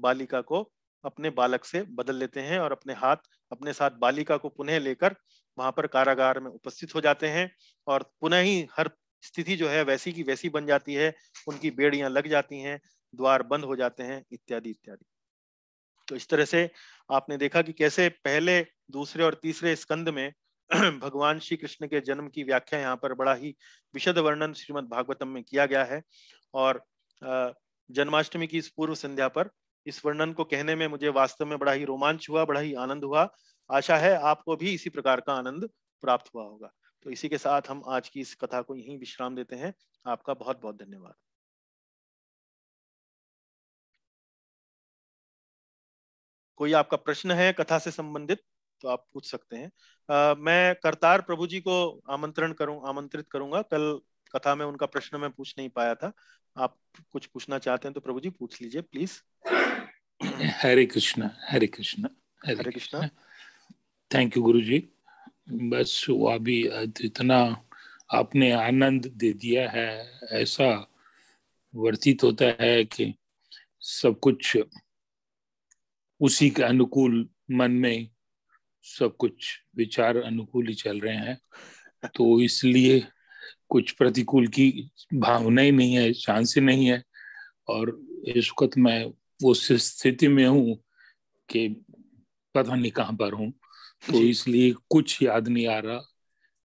बालिका को अपने बालक से बदल लेते हैं और अपने हाथ अपने साथ बालिका को पुनः लेकर वहां पर कारागार में उपस्थित हो जाते हैं और पुनः ही हर स्थिति जो है वैसी की वैसी बन जाती है उनकी बेड़ियां लग जाती हैं द्वार बंद हो जाते हैं इत्यादि इत्यादि तो इस तरह से आपने देखा कि कैसे पहले दूसरे और तीसरे स्कंद में <clears throat> भगवान श्री कृष्ण के जन्म की व्याख्या यहाँ पर बड़ा ही विशद वर्णन श्रीमद भागवतम में किया गया है और जन्माष्टमी की इस पूर्व संध्या पर इस वर्णन को कहने में मुझे वास्तव में बड़ा ही रोमांच हुआ बड़ा ही आनंद हुआ आशा है आपको भी इसी प्रकार का आनंद प्राप्त हुआ होगा तो इसी के साथ हम आज की इस कथा को यहीं विश्राम देते हैं आपका बहुत बहुत धन्यवाद कोई आपका प्रश्न है कथा से संबंधित तो आप पूछ सकते हैं आ, मैं करतार प्रभु जी को आमंत्रण करूं आमंत्रित करूंगा कल कथा में उनका प्रश्न मैं पूछ नहीं पाया था आप कुछ पूछना चाहते हैं तो प्रभु जी पूछ लीजिए please Hare Krishna Hare Krishna Hare Krishna thank you guru ji बस वो अभी इतना आपने आनंद दे दिया है ऐसा वर्तित होता है कि सब कुछ उसी के अनुकूल मन में सब कुछ विचार अनुकूल ही चल रहे हैं तो इसलिए कुछ प्रतिकूल की भावना ही नहीं है चांस ही नहीं है और इस वक्त मैं उस स्थिति में हूँ कि पता नहीं कहाँ पर हूँ तो इसलिए कुछ याद नहीं आ रहा